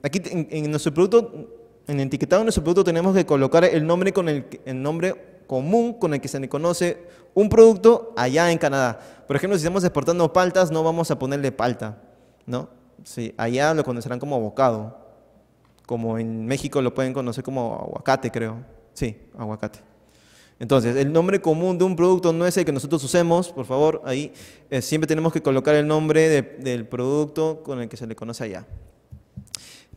aquí en, nuestro producto, en el etiquetado de nuestro producto tenemos que colocar el nombre con el nombre común con el que se le conoce un producto allá en Canadá. Por ejemplo, si estamos exportando paltas, no vamos a ponerle palta, ¿no? Sí, allá lo conocerán como bocado, como en México lo pueden conocer como aguacate, creo. Sí, aguacate. Entonces, el nombre común de un producto no es el que nosotros usemos, por favor, ahí eh, siempre tenemos que colocar el nombre del producto con el que se le conoce allá.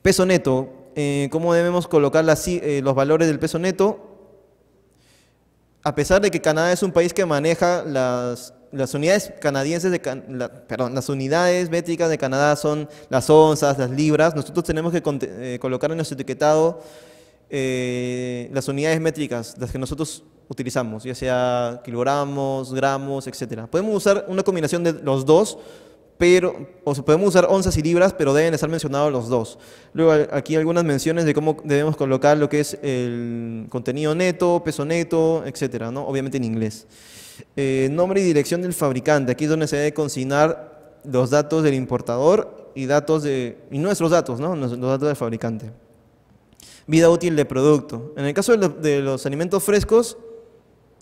Peso neto, eh, ¿cómo debemos colocar eh, los valores del peso neto? a pesar de que Canadá es un país que maneja las, las unidades canadienses, de, las unidades métricas de Canadá son las onzas, las libras, nosotros tenemos que eh, colocar en nuestro etiquetado eh, las unidades métricas, las que nosotros utilizamos, ya sea kilogramos, gramos, etc. Podemos usar una combinación de los dos pero, o sea, podemos usar onzas y libras, pero deben estar mencionados los dos. Luego aquí algunas menciones de cómo debemos colocar lo que es el contenido neto, peso neto, etcétera, ¿no? Obviamente en inglés. Eh, nombre y dirección del fabricante. Aquí es donde se debe consignar los datos del importador y datos de nuestros datos, ¿no? Los datos del fabricante. Vida útil del producto. En el caso de los, alimentos frescos,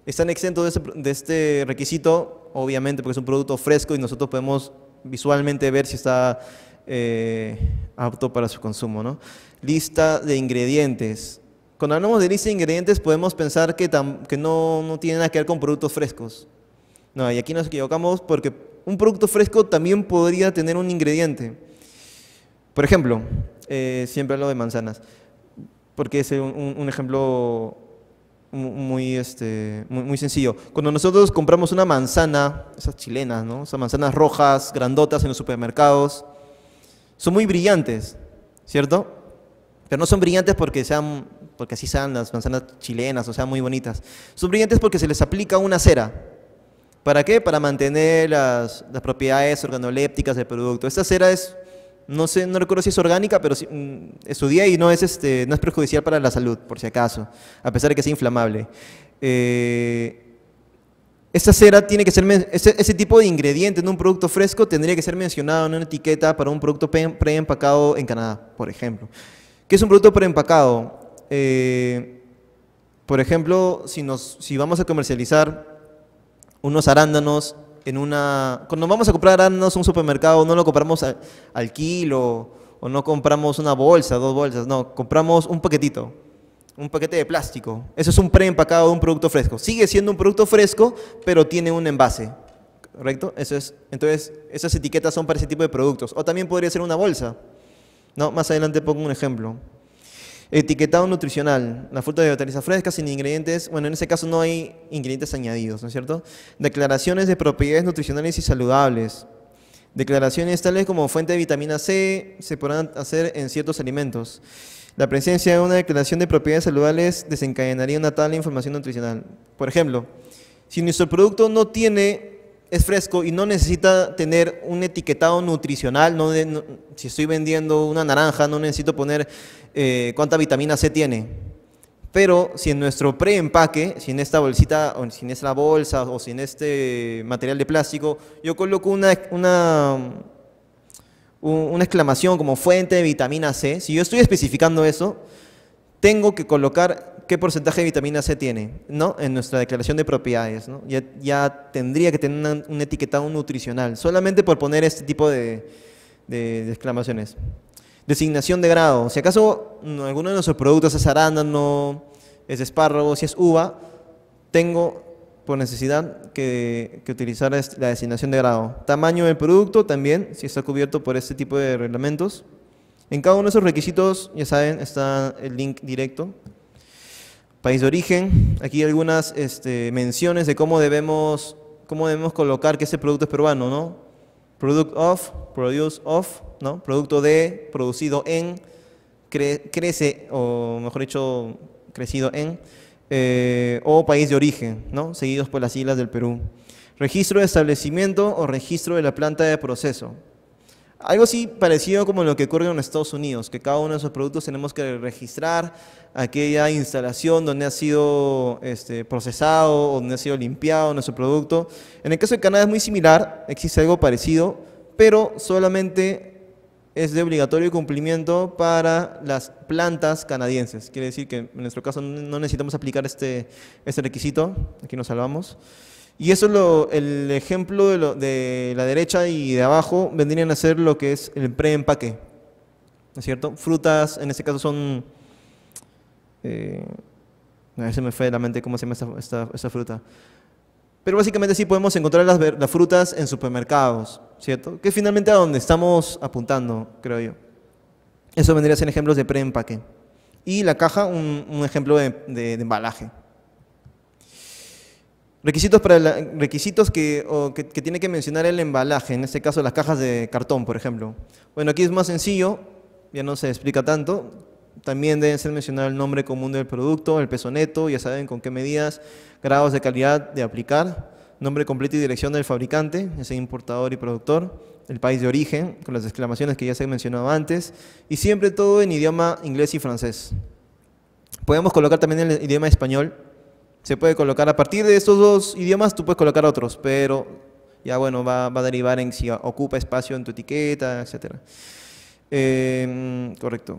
están exentos de, de este requisito, obviamente, porque es un producto fresco y nosotros podemos visualmente ver si está eh, apto para su consumo. ¿no? Lista de ingredientes. Cuando hablamos de lista de ingredientes podemos pensar que, no, tiene nada que ver con productos frescos. No, y aquí nos equivocamos porque un producto fresco también podría tener un ingrediente. Por ejemplo, eh, siempre hablo de manzanas, porque es un ejemplo muy, este, muy, muy, sencillo. Cuando nosotros compramos una manzana, esas chilenas, ¿no? Esas manzanas rojas, grandotas en los supermercados, son muy brillantes, ¿cierto? Pero no son brillantes porque sean porque así sean las manzanas chilenas, o sea, muy bonitas. Son brillantes porque se les aplica una cera. ¿Para qué? Para mantener las, las propiedades organolépticas del producto. Esta cera es no sé, no recuerdo si es orgánica, pero sí, mm, estudié y no es, este, no es perjudicial para la salud, por si acaso, a pesar de que sea inflamable. Eh, cera tiene que ser, ese, tipo de ingrediente en un producto fresco tendría que ser mencionado en una etiqueta para un producto preempacado en Canadá, por ejemplo. ¿Qué es un producto preempacado? Eh, por ejemplo, si, nos, si vamos a comercializar unos arándanos en una... Cuando vamos a comprar un supermercado, no lo compramos al, kilo o no compramos una bolsa, dos bolsas, no, compramos un paquetito, un paquete de plástico. Eso es un preempacado de un producto fresco. Sigue siendo un producto fresco, pero tiene un envase. ¿Correcto? Eso es, entonces, esas etiquetas son para ese tipo de productos. O también podría ser una bolsa. No, más adelante pongo un ejemplo. Etiquetado nutricional. La fruta de hortaliza fresca sin ingredientes. Bueno, en ese caso no hay ingredientes añadidos, ¿no es cierto? Declaraciones de propiedades nutricionales y saludables. Declaraciones tales como fuente de vitamina C se podrán hacer en ciertos alimentos. La presencia de una declaración de propiedades saludables desencadenaría una tal información nutricional. Por ejemplo, si nuestro producto no tiene es fresco y no necesita tener un etiquetado nutricional. No, si estoy vendiendo una naranja, no necesito poner eh, cuánta vitamina C tiene. Pero si en nuestro preempaque, si en esta bolsita, o si en esta bolsa, o si en este material de plástico, yo coloco una, una, una exclamación como fuente de vitamina C, si yo estoy especificando eso, tengo que colocar qué porcentaje de vitamina C tiene, ¿no? En nuestra declaración de propiedades, ¿no? Ya, ya tendría que tener un etiquetado nutricional, solamente por poner este tipo de, de, exclamaciones. Designación de grado. Si acaso alguno de nuestros productos es arándano, es espárrago, si es uva, tengo por necesidad que, que, utilizar la designación de grado. Tamaño del producto también, si está cubierto por este tipo de reglamentos. En cada uno de esos requisitos, ya saben, está el link directo país de origen. Aquí algunas este, menciones de cómo debemos, cómo debemos colocar que ese producto es peruano, ¿no? Product of, produce of, ¿no? Producto de, producido en, crece, o mejor dicho, crecido en, eh, o país de origen, ¿no? Seguidos por las islas del Perú. Registro de establecimiento o registro de la planta de proceso. Algo así parecido como lo que ocurre en Estados Unidos, que cada uno de esos productos tenemos que registrar aquella instalación donde ha sido procesado este, procesado, donde ha sido limpiado nuestro producto. En el caso de Canadá es muy similar, existe algo parecido, pero solamente es de obligatorio cumplimiento para las plantas canadienses. Quiere decir que en nuestro caso no necesitamos aplicar este, este requisito. Aquí nos salvamos. Y eso es el ejemplo de, la derecha y de abajo vendrían a ser lo que es el preempaque. ¿No es cierto? Frutas, en este caso son... Eh, a ver, me fue de la mente cómo se llama esta, fruta. Pero básicamente sí podemos encontrar las, frutas en supermercados, ¿cierto? Que finalmente a donde estamos apuntando, creo yo. Eso vendría a ser ejemplos de preempaque. Y la caja, un, ejemplo de embalaje. Requisitos, para requisitos que, que, tiene que mencionar el embalaje, en este caso las cajas de cartón, por ejemplo. Bueno, aquí es más sencillo, ya no se explica tanto. También deben ser mencionado el nombre común del producto, el peso neto, ya saben con qué medidas, grados de calidad de aplicar, nombre completo y dirección del fabricante, ese importador y productor, el país de origen, con las exclamaciones que ya se han mencionado antes, y siempre todo en idioma inglés y francés. Podemos colocar también el idioma español, se puede colocar a partir de estos dos idiomas, tú puedes colocar otros, pero ya bueno, va, a derivar en si ocupa espacio en tu etiqueta, etc. Em, correcto.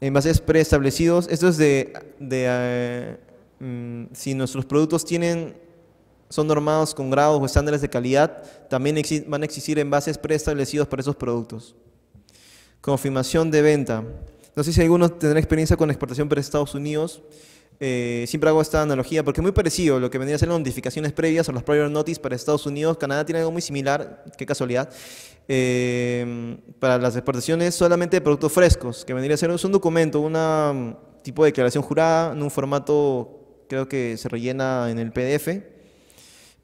Envases preestablecidos, esto es de, eh, mm, si nuestros productos tienen, son normados con grados o estándares de calidad, también van a existir envases preestablecidos para esos productos. Confirmación de venta. No sé si alguno tendrá experiencia con exportación para Estados Unidos. Eh, siempre hago esta analogía porque es muy parecido lo que vendría a ser las notificaciones previas o las prior notice para Estados Unidos. Canadá tiene algo muy similar, qué casualidad, eh, para las exportaciones solamente de productos frescos, que vendría a ser un documento, un mm, tipo de declaración jurada en un formato creo que se rellena en el PDF,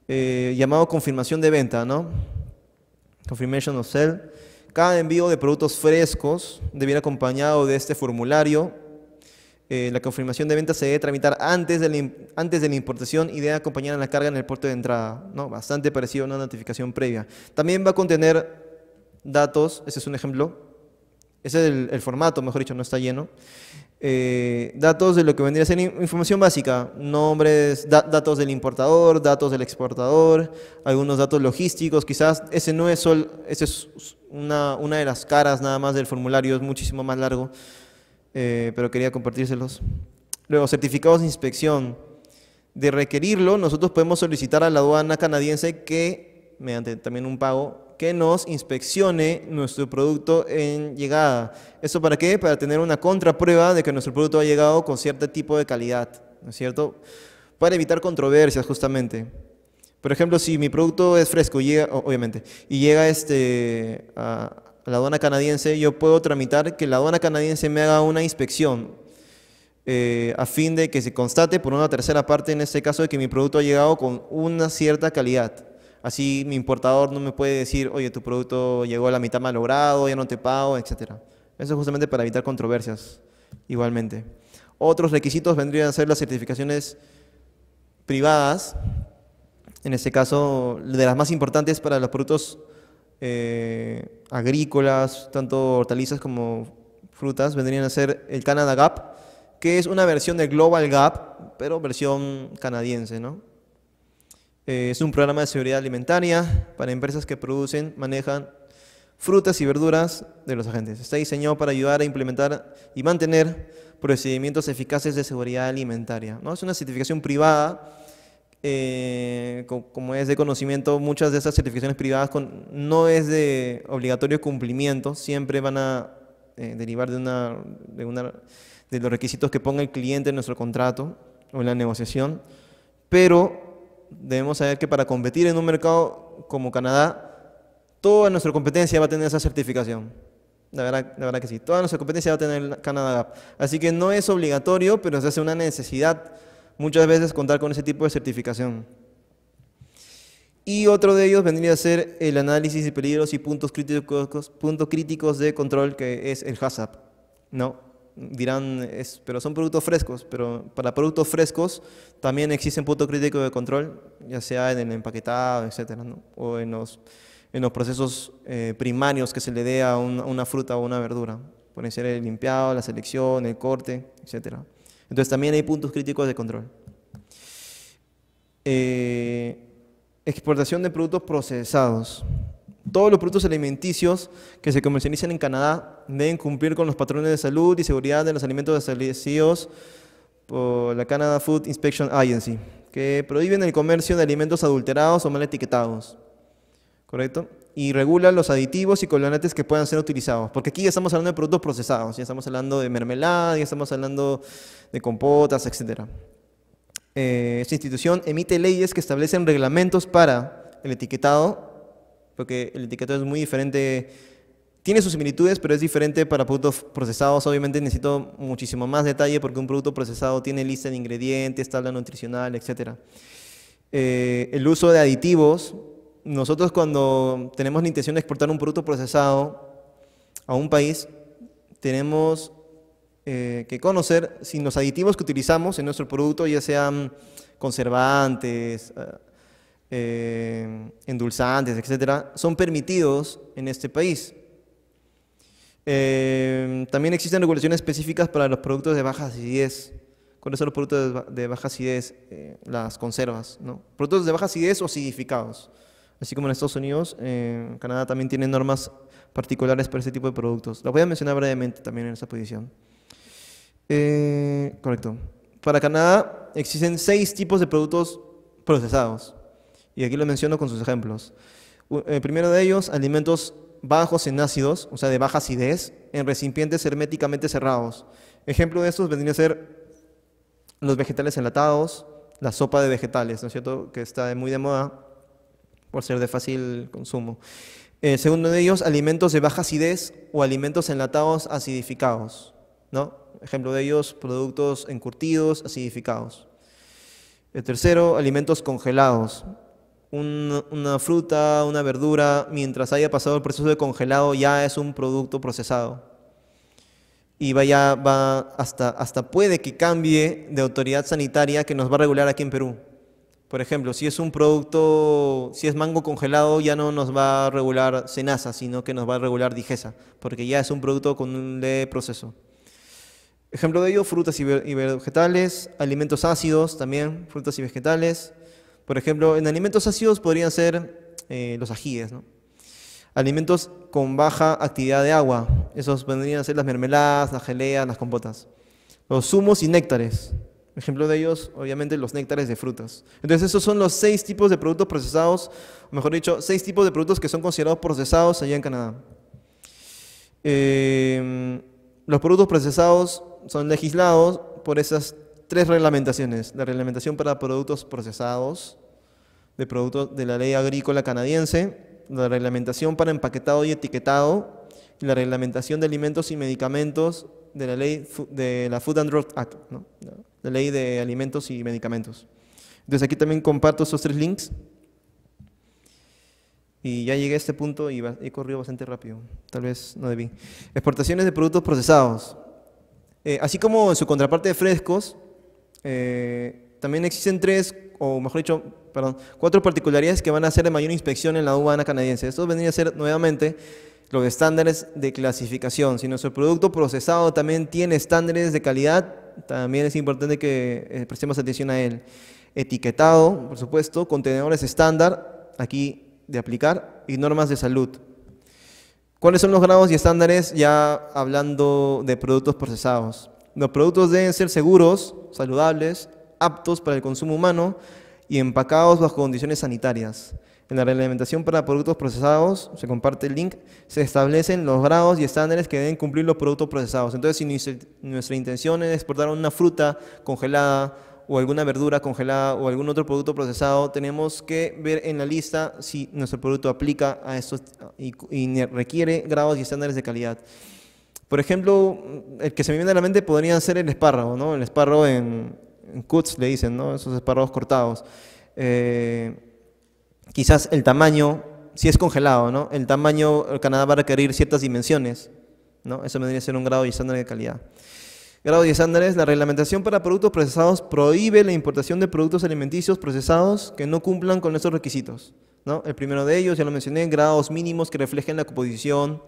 eh, llamado confirmación de venta, ¿no? Confirmation of sale. Cada envío de productos frescos debiera acompañado de este formulario eh, la confirmación de venta se debe tramitar antes de, la, antes de la importación y debe acompañar a la carga en el puerto de entrada. ¿no? Bastante parecido a una notificación previa. También va a contener datos, ese es un ejemplo. Ese es el, formato, mejor dicho, no está lleno. Eh, datos de lo que vendría a ser información básica, nombres, datos del importador, datos del exportador, algunos datos logísticos, quizás ese no es, solo, ese es una, una de las caras nada más del formulario, es muchísimo más largo. Eh, pero quería compartírselos. Luego, certificados de inspección. De requerirlo, nosotros podemos solicitar a la aduana canadiense que, mediante también un pago, que nos inspeccione nuestro producto en llegada. ¿Eso para qué? Para tener una contraprueba de que nuestro producto ha llegado con cierto tipo de calidad, ¿no es cierto? Para evitar controversias, justamente. Por ejemplo, si mi producto es fresco, y llega, obviamente, y llega este, a, a la aduana canadiense, yo puedo tramitar que la aduana canadiense me haga una inspección eh, a fin de que se constate por una tercera parte, en este caso, de que mi producto ha llegado con una cierta calidad. Así mi importador no me puede decir, oye, tu producto llegó a la mitad malogrado, ya no te pago, etc. Eso es justamente para evitar controversias, igualmente. Otros requisitos vendrían a ser las certificaciones privadas, en este caso, de las más importantes para los productos eh, agrícolas, tanto hortalizas como frutas, vendrían a ser el Canada Gap, que es una versión del Global Gap, pero versión canadiense, ¿no? Eh, es un programa de seguridad alimentaria para empresas que producen, manejan frutas y verduras de los agentes. Está diseñado para ayudar a implementar y mantener procedimientos eficaces de seguridad alimentaria. ¿no? Es una certificación privada eh, como es de conocimiento, muchas de esas certificaciones privadas con, no es de obligatorio cumplimiento, siempre van a eh, derivar de, una, de, los requisitos que ponga el cliente en nuestro contrato o en la negociación, pero debemos saber que para competir en un mercado como Canadá, toda nuestra competencia va a tener esa certificación. La verdad, verdad que sí, toda nuestra competencia va a tener Canadá Así que no es obligatorio, pero se hace una necesidad muchas veces contar con ese tipo de certificación. Y otro de ellos vendría a ser el análisis de peligros y puntos críticos, puntos críticos de control, que es el HACCP. No, dirán, es, pero son productos frescos, pero para productos frescos también existen puntos críticos de control, ya sea en el empaquetado, etcétera, o en los, en los procesos eh, primarios que se le dé a, a una fruta o una verdura. Pueden ser el limpiado, la selección, el corte, etcétera. Entonces también hay puntos críticos de control. Eh, exportación de productos procesados. Todos los productos alimenticios que se comercializan en Canadá deben cumplir con los patrones de salud y seguridad de los alimentos establecidos por la Canada Food Inspection Agency, que prohíben el comercio de alimentos adulterados o mal etiquetados. ¿correcto? Y regula los aditivos y colorantes que puedan ser utilizados. Porque aquí ya estamos hablando de productos procesados, ya estamos hablando de mermelada, ya estamos hablando de compotas, etc. Eh, esta institución emite leyes que establecen reglamentos para el etiquetado, porque el etiquetado es muy diferente, tiene sus similitudes, pero es diferente para productos procesados. Obviamente necesito muchísimo más detalle porque un producto procesado tiene lista de ingredientes, tabla nutricional, etc. Eh, el uso de aditivos nosotros cuando tenemos la intención de exportar un producto procesado a un país, tenemos eh, que conocer si los aditivos que utilizamos en nuestro producto, ya sean conservantes, eh, eh, endulzantes, etcétera, son permitidos en este país. también existen regulaciones específicas para los productos de baja acidez. ¿Cuáles son los productos de baja acidez? las conservas, Productos de baja acidez o acidificados así como en Estados Unidos, Canadá también tiene normas particulares para este tipo de productos. lo voy a mencionar brevemente también en esta posición. Eh, correcto. Para Canadá existen seis tipos de productos procesados. Y aquí lo menciono con sus ejemplos. El eh, primero de ellos, alimentos bajos en ácidos, o sea, de baja acidez, en recipientes herméticamente cerrados. Ejemplo de estos vendría a ser los vegetales enlatados, la sopa de vegetales, ¿no es cierto?, que está muy de moda por ser de fácil consumo. Eh, segundo de ellos, alimentos de baja acidez o alimentos enlatados acidificados. ¿no? Ejemplo de ellos, productos encurtidos, acidificados. El tercero, alimentos congelados. Una, una fruta, una verdura, mientras haya pasado el proceso de congelado, ya es un producto procesado. Y vaya, va hasta, hasta puede que cambie de autoridad sanitaria que nos va a regular aquí en Perú. Por ejemplo, si es un producto, si es mango congelado, ya no nos va a regular cenaza, sino que nos va a regular digesa, porque ya es un producto con un proceso. Ejemplo de ello, frutas y vegetales, alimentos ácidos también, frutas y vegetales. Por ejemplo, en alimentos ácidos podrían ser eh, los ajíes, Alimentos con baja actividad de agua, esos vendrían a ser las mermeladas, las geleas, las compotas. Los zumos y néctares, Ejemplo de ellos, obviamente, los néctares de frutas. Entonces, esos son los seis tipos de productos procesados, o mejor dicho, seis tipos de productos que son considerados procesados allá en Canadá. Em, los productos procesados son legislados por esas tres reglamentaciones. La reglamentación para productos procesados, de productos de la ley agrícola canadiense, la reglamentación para empaquetado y etiquetado, y la reglamentación de alimentos y medicamentos de la ley de la Food and Drug Act. ¿no? la ley de alimentos y medicamentos. Entonces aquí también comparto esos tres links. Y ya llegué a este punto y he corrido bastante rápido. Tal vez no debí. Exportaciones de productos procesados. Eh, así como en su contraparte de frescos, eh, también existen tres, o mejor dicho, perdón, cuatro particularidades que van a ser de mayor inspección en la aduana canadiense. Esto vendría a ser nuevamente los estándares de clasificación. Si nuestro producto procesado también tiene estándares de calidad, también es importante que eh, prestemos atención a él. Etiquetado, por supuesto, contenedores estándar, aquí de aplicar, y normas de salud. ¿Cuáles son los grados y estándares ya hablando de productos procesados? Los productos deben ser seguros, saludables, aptos para el consumo humano y empacados bajo condiciones sanitarias. En la reglamentación para productos procesados, se comparte el link, se establecen los grados y estándares que deben cumplir los productos procesados. Entonces, si nuestra intención es exportar una fruta congelada o alguna verdura congelada o algún otro producto procesado, tenemos que ver en la lista si nuestro producto aplica a estos y, requiere grados y estándares de calidad. Por ejemplo, el que se me viene a la mente podría ser el espárrago, ¿no? El espárrago en, cuts le dicen, ¿no? Esos espárragos cortados. Eh, quizás el tamaño, si es congelado, ¿no? El tamaño, el Canadá va a requerir ciertas dimensiones, ¿no? Eso me ser un grado y estándar de calidad. Grado y estándares, la reglamentación para productos procesados prohíbe la importación de productos alimenticios procesados que no cumplan con estos requisitos. ¿no? El primero de ellos, ya lo mencioné, grados mínimos que reflejen la composición.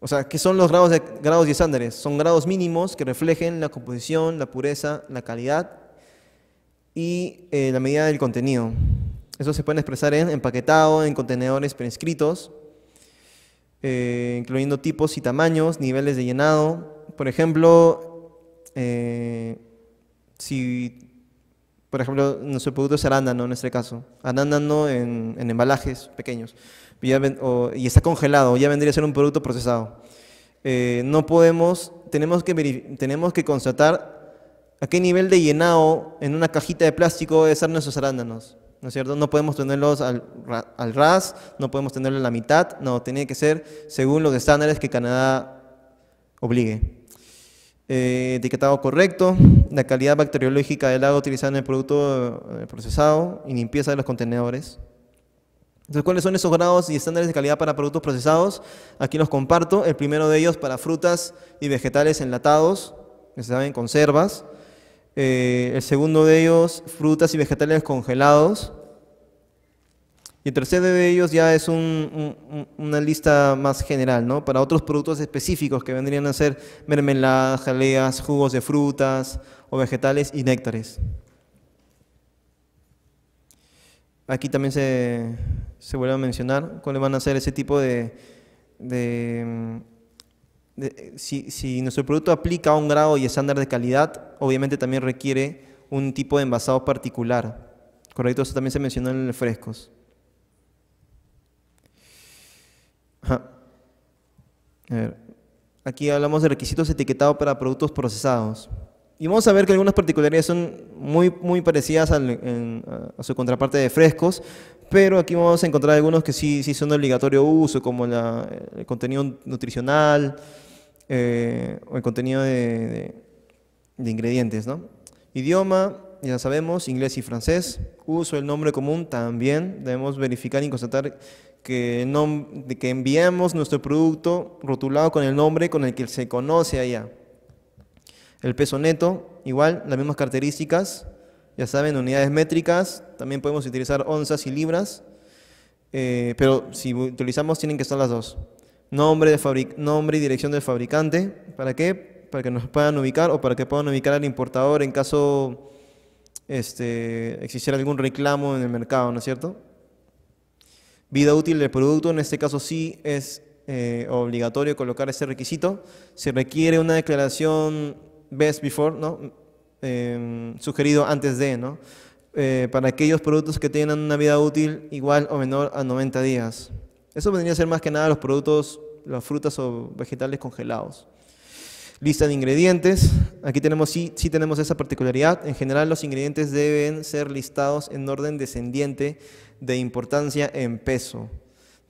O sea, ¿qué son los grados, de, grados y estándares? Son grados mínimos que reflejen la composición, la pureza, la calidad y eh, la medida del contenido. Eso se puede expresar en empaquetado, en contenedores preinscritos, eh, incluyendo tipos y tamaños, niveles de llenado. Por ejemplo, eh, si por ejemplo, nuestro producto es arándano en este caso, arándano en, en embalajes pequeños y, está congelado, ya vendría a ser un producto procesado. Eh, no podemos, tenemos que, tenemos que constatar a qué nivel de llenado en una cajita de plástico deben ser nuestros arándanos. ¿no cierto? No podemos tenerlos al, ras, no podemos tenerlos a la mitad, no, tiene que ser según los estándares que Canadá obligue. Eh, etiquetado correcto, la calidad bacteriológica del agua utilizada en el producto eh, procesado y limpieza de los contenedores. Entonces, ¿cuáles son esos grados y estándares de calidad para productos procesados? Aquí los comparto. El primero de ellos para frutas y vegetales enlatados, que se saben, conservas. Eh, el segundo de ellos, frutas y vegetales congelados. Y el tercero de ellos ya es una lista más general, ¿no? Para otros productos específicos que vendrían a ser mermeladas, jaleas, jugos de frutas o vegetales y néctares. Aquí también se, vuelve a mencionar cuáles van a ser ese tipo de mm, eh, si, nuestro producto aplica a un grado y estándar de calidad, obviamente también requiere un tipo de envasado particular. Correcto, eso también se mencionó en el frescos. Aquí hablamos de requisitos etiquetados para productos procesados. Y vamos a ver que algunas particularidades son muy, muy parecidas a su contraparte de frescos, pero aquí vamos a encontrar algunos que sí, sí son de obligatorio uso, como el contenido nutricional eh, o el contenido de, ingredientes. ¿no? Idioma, ya sabemos, inglés y francés. Uso el nombre común también. Debemos verificar y constatar que, de que enviamos nuestro producto rotulado con el nombre con el que se conoce allá. El peso neto, igual, las mismas características. Ya saben, unidades métricas, también podemos utilizar onzas y libras, eh, pero si utilizamos tienen que estar las dos. Nombre, de nombre y dirección del fabricante, ¿para qué? Para que nos puedan ubicar o para que puedan ubicar al importador en caso este, existiera algún reclamo en el mercado, ¿no es cierto? Vida útil del producto, en este caso sí es eh, obligatorio colocar ese requisito. Se requiere una declaración best before, ¿no? Em, sugerido antes de, ¿no? Eh, para aquellos productos que tengan una vida útil igual o menor a 90 días. Eso vendría a ser más que nada los productos, las frutas o vegetales congelados. Lista de ingredientes. Aquí tenemos, sí, sí tenemos esa particularidad. En general los ingredientes deben ser listados en orden descendiente de importancia en peso,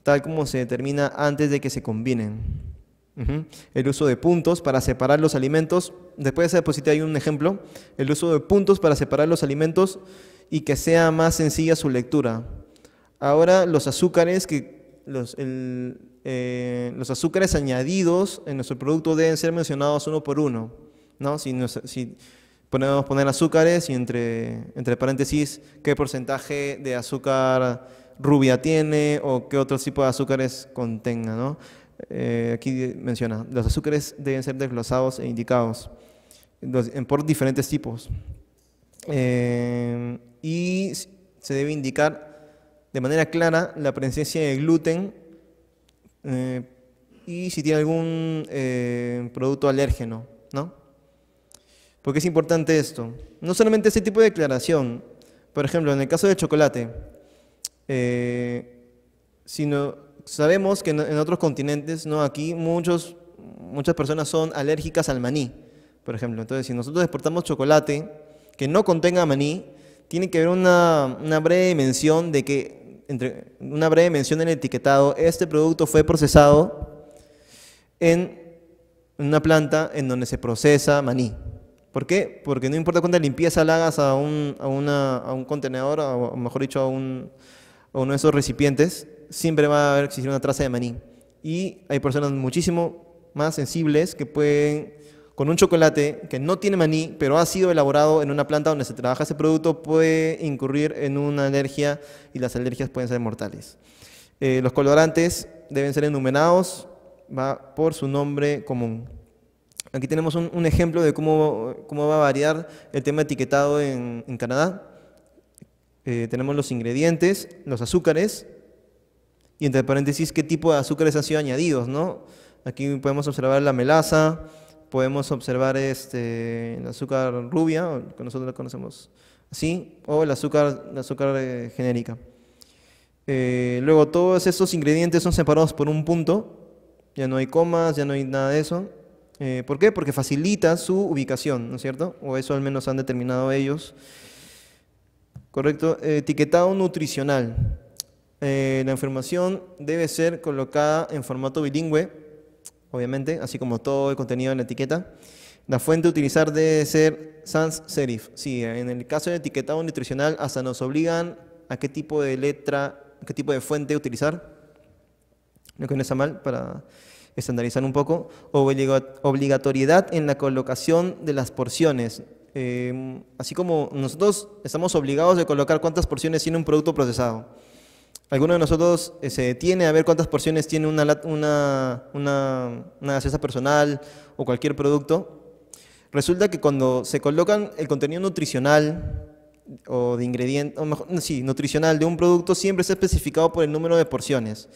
tal como se determina antes de que se combinen. El uso de puntos para separar los alimentos. Después de esa pues diapositiva hay un ejemplo. El uso de puntos para separar los alimentos y que sea más sencilla su lectura. Ahora los azúcares que los, eh, los azúcares añadidos en nuestro producto deben ser mencionados uno por uno. ¿no? Si, si podemos poner azúcares y entre, entre paréntesis qué porcentaje de azúcar rubia tiene o qué otro tipo de azúcares contenga. ¿no? Eh, aquí menciona, los azúcares deben ser desglosados e indicados por diferentes tipos. Eh, y se debe indicar de manera clara la presencia de gluten eh, y si tiene algún producto alérgeno, ¿no? Porque es importante esto. No solamente ese tipo de declaración, por ejemplo, en el caso del chocolate, sino sabemos que en, otros continentes, ¿no? Aquí muchos, muchas personas son alérgicas al maní, por ejemplo. Entonces, si nosotros exportamos chocolate que no contenga maní, tiene que haber una, una breve mención de que, entre, una breve mención en el etiquetado, este producto fue procesado en una planta en donde se procesa maní. ¿Por qué? Porque no importa cuánta limpieza le hagas a un, a, una, a un contenedor, o mejor dicho, a, a uno de esos recipientes, siempre va a existir una traza de maní. Y hay personas muchísimo más sensibles que pueden, con un chocolate que no tiene maní, pero ha sido elaborado en una planta donde se trabaja ese producto, puede incurrir en una alergia y las alergias pueden ser mortales. Eh, los colorantes deben ser enumerados va por su nombre común. Aquí tenemos un, ejemplo de cómo, cómo, va a variar el tema etiquetado en, Canadá. Eh, tenemos los ingredientes, los azúcares, y entre paréntesis, ¿qué tipo de azúcares han sido añadidos? ¿no? Aquí podemos observar la melaza, podemos observar este, el azúcar rubia, que nosotros la conocemos así, o el azúcar, azúcar eh, genérica. Eh, luego, todos estos ingredientes son separados por un punto, ya no hay comas, ya no hay nada de eso. Eh, ¿Por qué? Porque facilita su ubicación, ¿no es cierto? O eso al menos han determinado ellos. Correcto. Etiquetado nutricional. Eh, la información debe ser colocada en formato bilingüe, obviamente, así como todo el contenido en la etiqueta. La fuente a utilizar debe ser sans serif. Sí, en el caso del etiquetado nutricional hasta nos obligan a qué tipo de letra, qué tipo de fuente utilizar, lo que no está mal para estandarizar un poco. Obligatoriedad en la colocación de las porciones. Eh, así como nosotros estamos obligados de colocar cuántas porciones tiene un producto procesado. ¿Alguno de nosotros eh, se detiene a ver cuántas porciones tiene una, una, personal o cualquier producto? Resulta que cuando se colocan el contenido nutricional o de ingrediente, nutricional de un producto siempre está especificado por el número de porciones.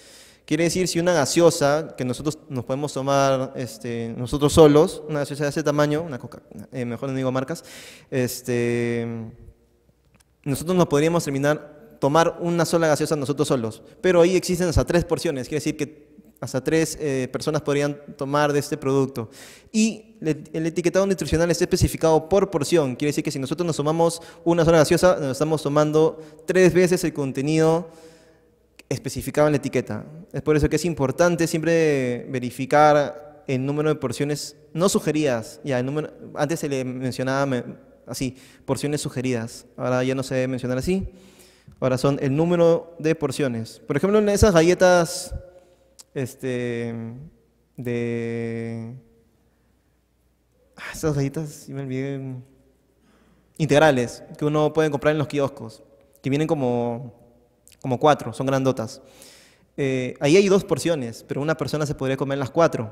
Quiere decir, si una gaseosa que nosotros nos podemos tomar este, nosotros solos, una gaseosa de ese tamaño, una coca, eh, mejor no digo marcas, este, nosotros nos podríamos terminar tomar una sola gaseosa nosotros solos. Pero ahí existen hasta tres porciones, quiere decir que hasta tres eh, personas podrían tomar de este producto. Y el etiquetado nutricional está especificado por porción, quiere decir que si nosotros nos tomamos una sola gaseosa, nos estamos tomando tres veces el contenido especificado en la etiqueta. Es por eso que es importante siempre verificar el número de porciones no sugeridas. Ya, el número, antes se le mencionaba así, porciones sugeridas. Ahora ya no se debe mencionar así. Ahora son el número de porciones. Por ejemplo, en esas galletas este, de... Ah, esas galletas, me olvidé, integrales, que uno puede comprar en los kioscos, que vienen como, como cuatro, son grandotas. Eh, ahí hay dos porciones, pero una persona se podría comer las cuatro.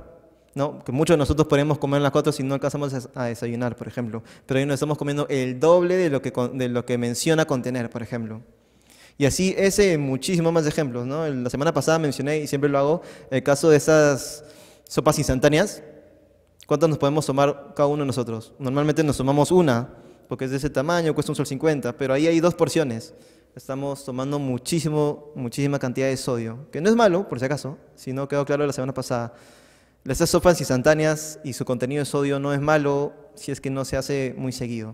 ¿no? Que muchos de nosotros podemos comer las cuatro si no alcanzamos a desayunar, por ejemplo. Pero ahí nos estamos comiendo el doble de lo que, de lo que menciona contener, por ejemplo. Y así ese muchísimos más ejemplos, ¿no? La semana pasada mencioné, y siempre lo hago, el caso de esas sopas instantáneas. ¿Cuántas nos podemos tomar cada uno de nosotros? Normalmente nos tomamos una, porque es de ese tamaño, cuesta un sol 50, pero ahí hay dos porciones. Estamos tomando muchísimo, muchísima cantidad de sodio, que no es malo, por si acaso, si no quedó claro la semana pasada. Esas sopas instantáneas y su contenido de sodio no es malo si es que no se hace muy seguido.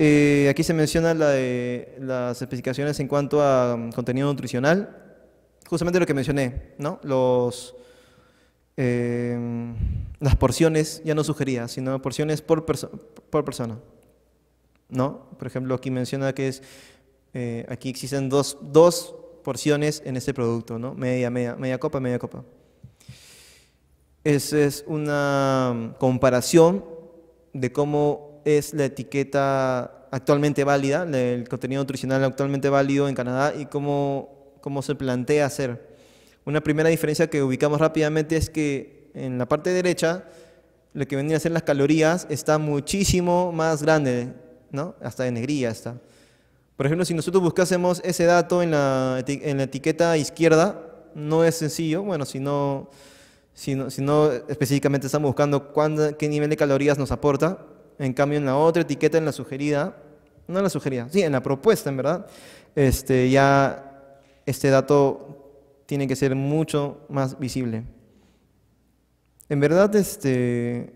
Eh, aquí se menciona las especificaciones en cuanto a mm, contenido nutricional. Justamente lo que mencioné, ¿no? Em, las porciones, ya no sugería, sino porciones por, persona. ¿no? Por ejemplo, aquí menciona que es, eh, aquí existen dos, porciones en este producto, ¿no? Media, media, media copa, media copa. Esa es una mm, comparación de cómo es la etiqueta actualmente válida, el contenido nutricional actualmente válido en Canadá y cómo, cómo se plantea hacer. Una primera diferencia que ubicamos rápidamente es que en la parte derecha, lo que vendría a ser las calorías está muchísimo más grande, ¿no? Hasta de negría está. Por ejemplo, si nosotros buscásemos ese dato en la, en la etiqueta izquierda, no es sencillo, bueno, si no, si no, específicamente estamos buscando qué nivel de calorías nos aporta, en cambio, en la otra etiqueta, en la sugerida, no en la sugerida, sí, en la propuesta, en verdad, este, ya este dato tiene que ser mucho más visible. En verdad, este,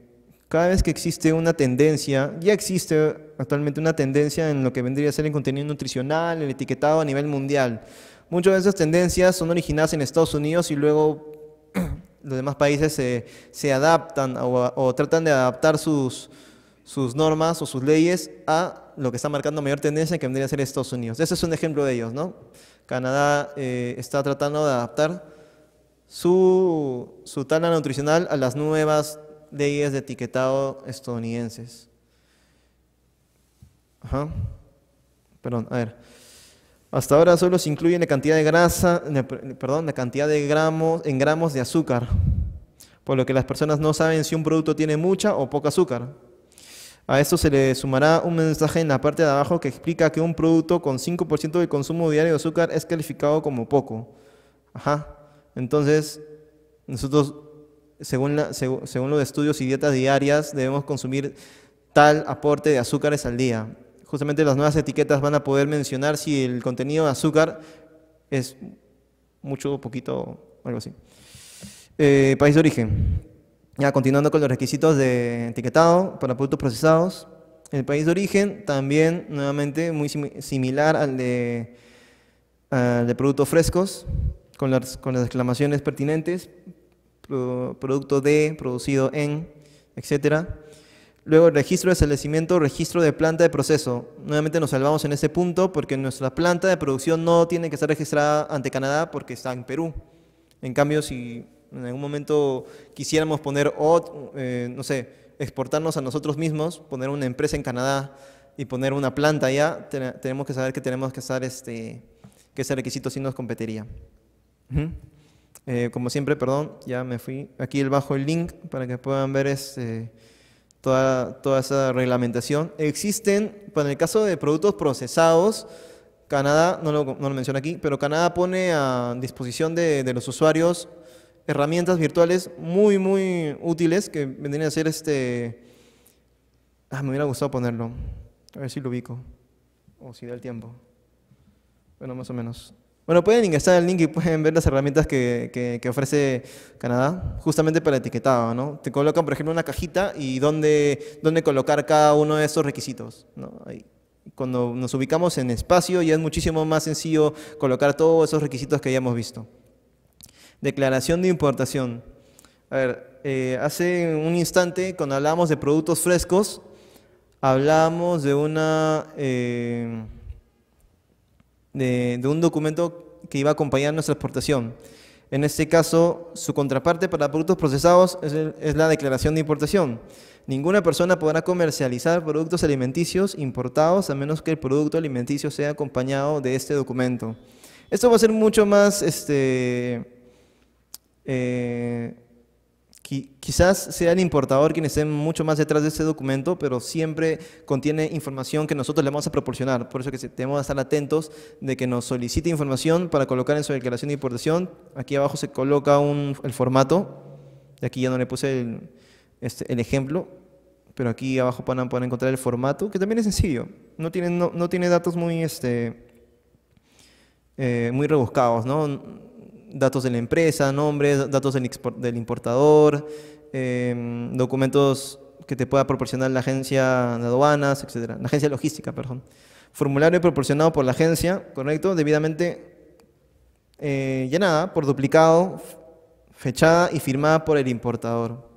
cada vez que existe una tendencia, ya existe actualmente una tendencia en lo que vendría a ser el contenido nutricional, el etiquetado a nivel mundial. Muchas de esas tendencias son originadas en Estados Unidos y luego los demás países se, adaptan o, tratan de adaptar sus, sus normas o sus leyes a lo que está marcando mayor tendencia, que vendría a ser Estados Unidos. Ese es un ejemplo de ellos, ¿no? Canadá eh, está tratando de adaptar su, su tala nutricional a las nuevas leyes de etiquetado estadounidenses. Ajá. Perdón, a ver. Hasta ahora solo se incluye la cantidad de grasa, perdón, la cantidad de gramos en gramos de azúcar, por lo que las personas no saben si un producto tiene mucha o poca azúcar. A esto se le sumará un mensaje en la parte de abajo que explica que un producto con 5% de consumo diario de azúcar es calificado como poco. Ajá. Entonces, nosotros, según, los estudios y dietas diarias, debemos consumir tal aporte de azúcares al día. Justamente las nuevas etiquetas van a poder mencionar si el contenido de azúcar es mucho, poquito, algo así. Eh, país de origen. Ya, continuando con los requisitos de etiquetado para productos procesados, el país de origen también nuevamente muy similar al de, de, productos frescos, con las, con las exclamaciones pertinentes, producto de, producido en, etc. Luego el registro de establecimiento, registro de planta de proceso. Nuevamente nos salvamos en ese punto porque nuestra planta de producción no tiene que estar registrada ante Canadá porque está en Perú. En cambio, si en algún momento quisiéramos poner, eh, no sé, exportarnos a nosotros mismos, poner una empresa en Canadá y poner una planta allá, tenemos que saber que tenemos que estar, este, que ese requisito sí nos competiría. Eh, como siempre, perdón, ya me fui. Aquí el bajo el link para que puedan ver este, toda, toda esa reglamentación. Existen, en el caso de productos procesados, Canadá, no lo, menciono aquí, pero Canadá pone a disposición de, de los usuarios herramientas virtuales muy, muy útiles que vendrían a ser este... Ah, me hubiera gustado ponerlo. A ver si lo ubico. O si da el tiempo. Bueno, más o menos. Bueno, pueden ingresar al link y pueden ver las herramientas que, que, ofrece Canadá, justamente para etiquetado, ¿no? Te colocan, por ejemplo, una cajita y dónde, dónde colocar cada uno de esos requisitos, ¿no? Cuando nos ubicamos en espacio ya es muchísimo más sencillo colocar todos esos requisitos que hemos visto. Declaración de importación. A ver, eh, hace un instante, cuando hablábamos de productos frescos, hablábamos de una eh, de, un documento que iba a acompañar nuestra exportación. En este caso, su contraparte para productos procesados es, la declaración de importación. Ninguna persona podrá comercializar productos alimenticios importados a menos que el producto alimenticio sea acompañado de este documento. Esto va a ser mucho más este, eh, quizás sea el importador quien esté mucho más detrás de este documento, pero siempre contiene información que nosotros le vamos a proporcionar. Por eso que tenemos que estar atentos de que nos solicite información para colocar en su declaración de importación. Aquí abajo se coloca el formato. aquí ya no le puse el, este, ejemplo, pero aquí abajo van a poder encontrar el formato, que también es sencillo. No tiene, datos muy, este, eh, muy rebuscados, ¿no? datos de la empresa, nombres, datos del, importador, em, documentos que te pueda proporcionar la agencia de aduanas, etc. La agencia logística, perdón. Formulario proporcionado por la agencia, correcto, debidamente eh, llenada por duplicado, fechada y firmada por el importador.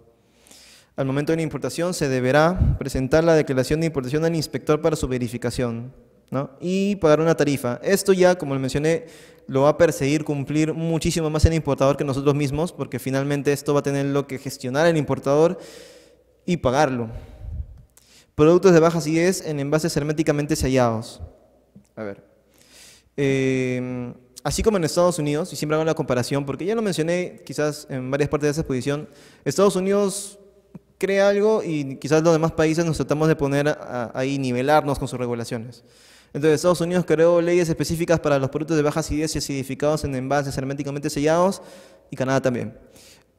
Al momento de la importación se deberá presentar la declaración de importación al inspector para su verificación y pagar una tarifa. Esto ya, como le mencioné, lo va a perseguir cumplir muchísimo más el importador que nosotros mismos, porque finalmente esto va a tener lo que gestionar el importador y pagarlo. Productos de baja acidez en envases herméticamente sellados. A ver. Em, así como en Estados Unidos, y siempre hago la comparación, porque ya lo mencioné quizás en varias partes de esta exposición, Estados Unidos crea algo y quizás los demás países nos tratamos de poner ahí, nivelarnos con sus regulaciones. Entonces, Estados Unidos creó leyes específicas para los productos de baja acidez y acidificados en envases herméticamente sellados y Canadá también.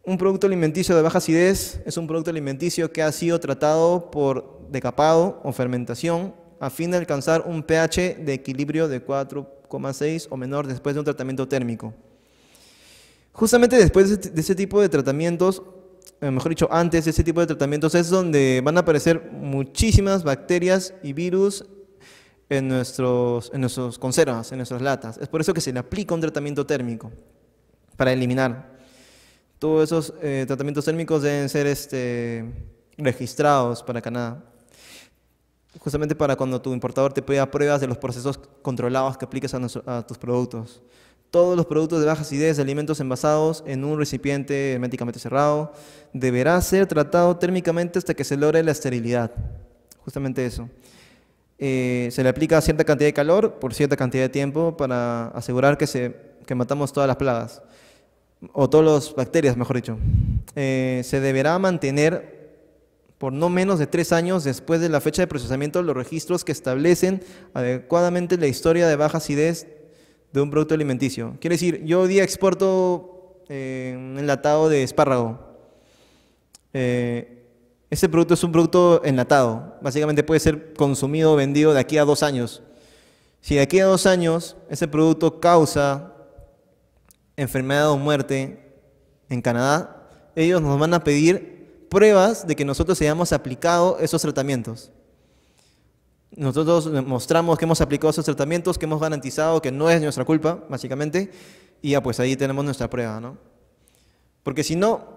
Un producto alimenticio de baja acidez es un producto alimenticio que ha sido tratado por decapado o fermentación a fin de alcanzar un pH de equilibrio de 4,6 o menor después de un tratamiento térmico. Justamente después de ese tipo de tratamientos, eh, mejor dicho, antes de ese tipo de tratamientos, es donde van a aparecer muchísimas bacterias y virus en, nuestros, en conservas, en nuestras latas. Es por eso que se le aplica un tratamiento térmico para eliminar. Todos esos eh, tratamientos térmicos deben ser este, registrados para Canadá. Justamente para cuando tu importador te pida pruebas de los procesos controlados que apliques a, tus productos. Todos los productos de bajas ideas de alimentos envasados en un recipiente herméticamente cerrado deberá ser tratado térmicamente hasta que se logre la esterilidad. Justamente eso. Eh, se le aplica cierta cantidad de calor por cierta cantidad de tiempo para asegurar que, se, que matamos todas las plagas, o todas las bacterias, mejor dicho. Eh, se deberá mantener por no menos de tres años después de la fecha de procesamiento los registros que establecen adecuadamente la historia de baja acidez de un producto alimenticio. Quiere decir, yo hoy día exporto eh, un enlatado de espárrago. Eh, ese producto es un producto enlatado. Básicamente puede ser consumido o vendido de aquí a dos años. Si de aquí a dos años ese producto causa enfermedad o muerte en Canadá, ellos nos van a pedir pruebas de que nosotros hayamos aplicado esos tratamientos. Nosotros mostramos que hemos aplicado esos tratamientos, que hemos garantizado que no es nuestra culpa, básicamente, y ya pues ahí tenemos nuestra prueba, ¿no? Porque si no,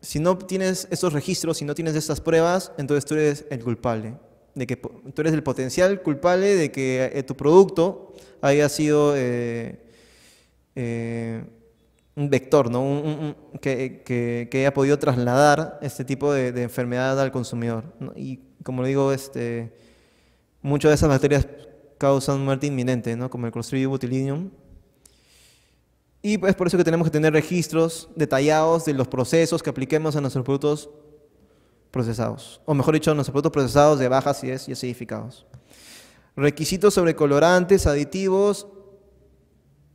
si no tienes esos registros, si no tienes esas pruebas, entonces tú eres el culpable. De que, tú eres el potencial culpable de que eh, tu producto haya sido eh, eh, un vector, ¿no? que, que, haya podido trasladar este tipo de, enfermedad al consumidor. Y como digo, este, muchas de esas bacterias causan muerte inminente, ¿no? como el Clostridium botulinum, y es por eso que tenemos que tener registros detallados de los procesos que apliquemos a nuestros productos procesados. O mejor dicho, a nuestros productos procesados de bajas y acidificados. Requisitos sobre colorantes, aditivos